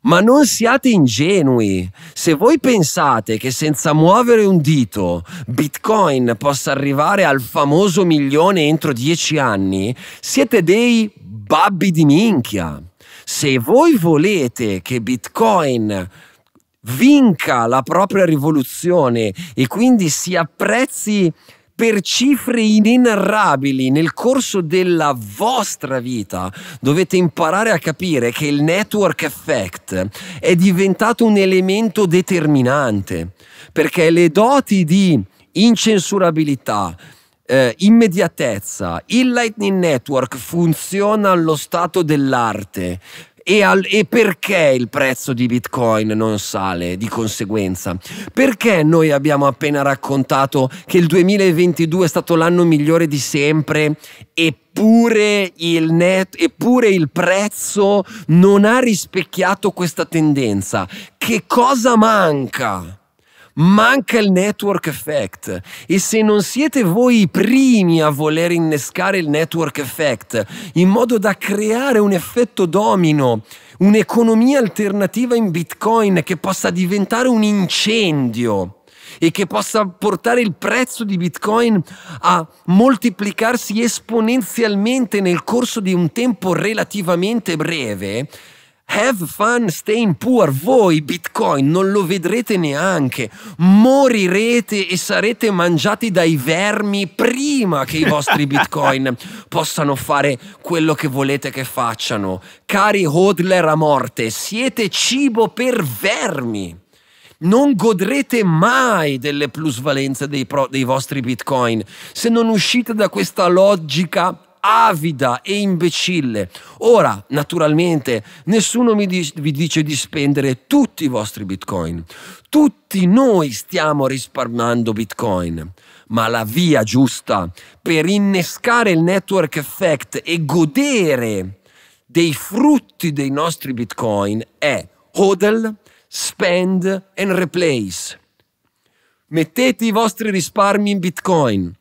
Ma non siate ingenui. Se voi pensate che senza muovere un dito Bitcoin possa arrivare al famoso milione entro dieci anni, siete dei babbi di minchia. Se voi volete che Bitcoin vinca la propria rivoluzione e quindi si apprezzi per cifre inenarrabili nel corso della vostra vita dovete imparare a capire che il network effect è diventato un elemento determinante perché le doti di incensurabilità, eh, immediatezza, il Lightning Network funziona allo stato dell'arte e, al, e, perché il prezzo di Bitcoin non sale di conseguenza? Perché noi abbiamo appena raccontato che il 2022 è stato l'anno migliore di sempre eppure il, net, eppure il prezzo non ha rispecchiato questa tendenza? Che cosa manca? manca il network effect e se non siete voi i primi a voler innescare il network effect in modo da creare un effetto domino, un'economia alternativa in Bitcoin che possa diventare un incendio e che possa portare il prezzo di Bitcoin a moltiplicarsi esponenzialmente nel corso di un tempo relativamente breve, Have fun staying poor. Voi Bitcoin non lo vedrete neanche. Morirete e sarete mangiati dai vermi prima che i vostri Bitcoin possano fare quello che volete che facciano. Cari hodler a morte, siete cibo per vermi non godrete mai delle plusvalenze dei, pro, dei, vostri bitcoin se non uscite da questa logica avida e imbecille. Ora, naturalmente, nessuno di vi dice di spendere tutti i vostri bitcoin. Tutti noi stiamo risparmiando bitcoin, ma la via giusta per innescare il network effect e godere dei frutti dei nostri bitcoin è hodl, spend and replace. Mettete i vostri risparmi in bitcoin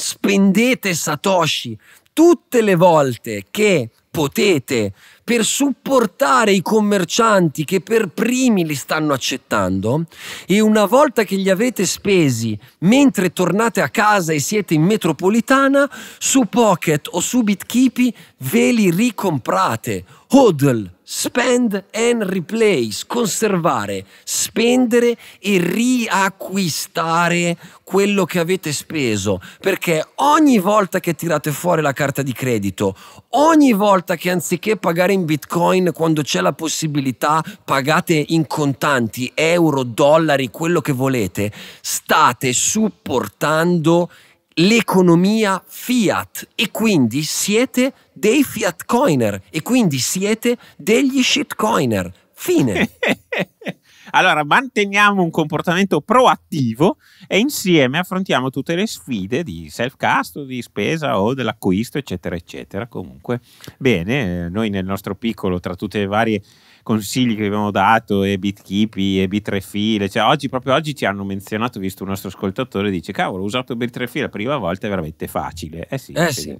spendete satoshi, tutte le volte che potete per supportare i commercianti che per primi li stanno accettando e una volta che li avete spesi mentre tornate a casa e siete in metropolitana su Pocket o su BitKeepy ve li ricomprate Hodl, spend and replace, conservare, spendere e riacquistare quello che avete speso, perché ogni volta che tirate fuori la carta di credito, ogni volta che anziché pagare in bitcoin quando c'è la possibilità pagate in contanti, euro, dollari, quello che volete, state supportando il l'economia fiat e quindi siete dei fiat coiner e quindi siete degli shit coiner. Fine. allora, manteniamo un comportamento proattivo e insieme affrontiamo tutte le sfide di self-cast, di spesa o dell'acquisto, eccetera, eccetera. Comunque, bene, eh, noi nel nostro piccolo, tra tutte le varie consigli che abbiamo dato e BitKeepy e B3File, cioè oggi, proprio oggi ci hanno menzionato, visto un nostro ascoltatore, dice cavolo ho usato B3File la prima volta è veramente facile, eh sì, eh sì.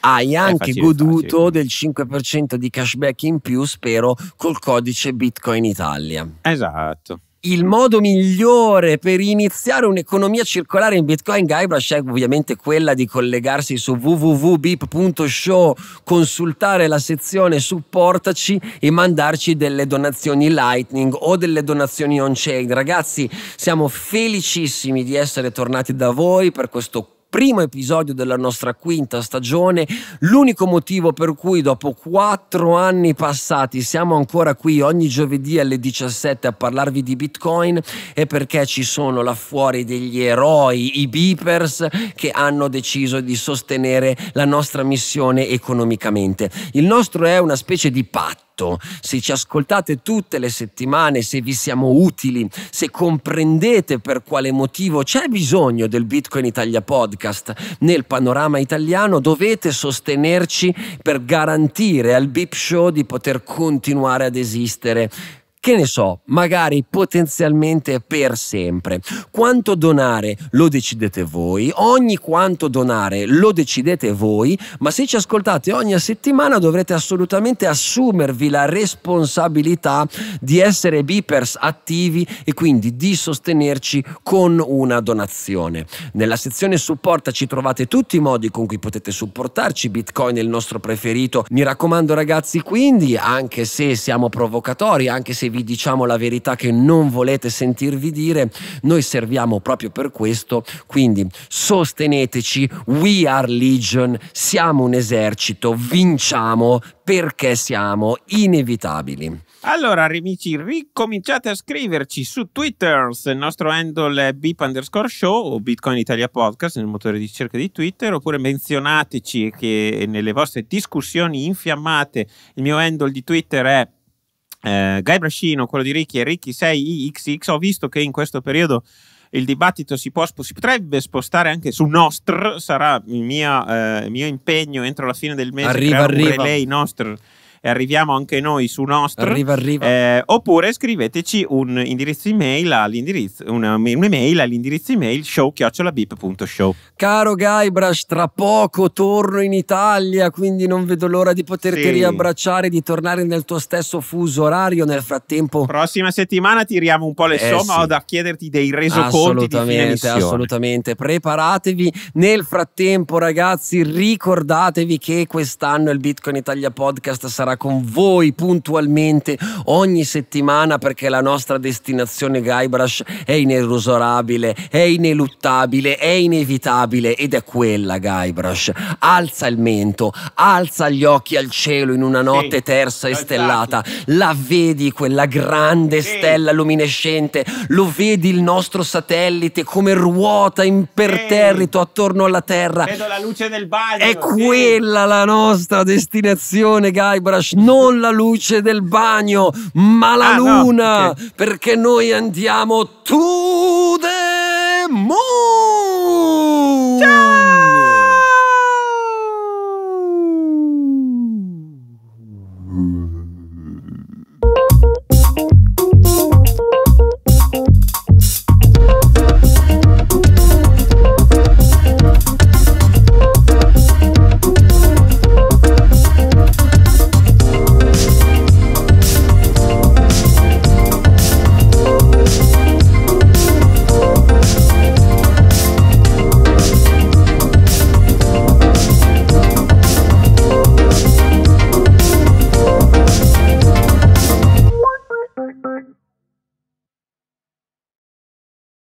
Hai anche facile, goduto facile. del 5% di cashback in più, spero, col codice Bitcoin Italia. Esatto il modo migliore per iniziare un'economia circolare in Bitcoin Guybrush è ovviamente quella di collegarsi su www.bip.show, consultare la sezione supportaci e mandarci delle donazioni Lightning o delle donazioni on-chain. Ragazzi, siamo felicissimi di essere tornati da voi per questo primo episodio della nostra quinta stagione, l'unico motivo per cui dopo quattro anni passati siamo ancora qui ogni giovedì alle 17 a parlarvi di Bitcoin è perché ci sono là fuori degli eroi, i beepers, che hanno deciso di sostenere la nostra missione economicamente. Il nostro è una specie di patto fatto, se ci ascoltate tutte le settimane, se vi siamo utili, se comprendete per quale motivo c'è bisogno del Bitcoin Italia Podcast nel panorama italiano, dovete sostenerci per garantire al Bip Show di poter continuare ad esistere che ne so, magari potenzialmente per sempre. Quanto donare lo decidete voi, ogni quanto donare lo decidete voi, ma se ci ascoltate ogni settimana dovrete assolutamente assumervi la responsabilità di essere beepers attivi e quindi di sostenerci con una donazione. Nella sezione supporta ci trovate tutti i modi con cui potete supportarci, Bitcoin è il nostro preferito. Mi raccomando ragazzi, quindi anche se siamo provocatori, anche se vi diciamo la verità che non volete sentirvi dire, noi serviamo proprio per questo, quindi sosteneteci, we are legion, siamo un esercito, vinciamo perché siamo inevitabili. Allora, amici, ricominciate a scriverci su Twitter, il nostro handle è bip underscore show o Bitcoin Italia Podcast nel motore di ricerca di Twitter, oppure menzionateci che nelle vostre discussioni infiammate il mio handle di Twitter è eh, Guy Brascino, quello di Ricky e Ricky 6XX, ho visto che in questo periodo il dibattito si, può, si potrebbe spostare anche su Nostr, sarà il mia, eh, mio impegno entro la fine del mese arriva, arriva. un relay Nostr e arriviamo anche noi su nostro. Arriva, arriva. Eh, oppure scriveteci un indirizzo email all'indirizzo, una, un'email all'indirizzo email show.bip.show. Caro Guybrush, tra poco torno in Italia, quindi non vedo l'ora di poterti sì. riabbracciare, di tornare nel tuo stesso fuso orario. Nel frattempo, prossima settimana tiriamo un po' le eh somme. Sì. Ho da chiederti dei resoconti di Assolutamente, preparatevi. Nel frattempo, ragazzi, ricordatevi che quest'anno il Bitcoin Italia Podcast sarà sarà con voi puntualmente ogni settimana perché la nostra destinazione Guybrush è inelusorabile, è ineluttabile, è inevitabile ed è quella Guybrush. Alza il mento, alza gli occhi al cielo in una notte sì, tersa e stellata. La vedi quella grande sì. stella luminescente, lo vedi il nostro satellite come ruota imperterrito sì. attorno alla Terra. Vedo la luce del bagno. È quella la nostra destinazione Guybrush flash, non la luce del bagno, ma la ah, luna, no. okay. perché noi andiamo tu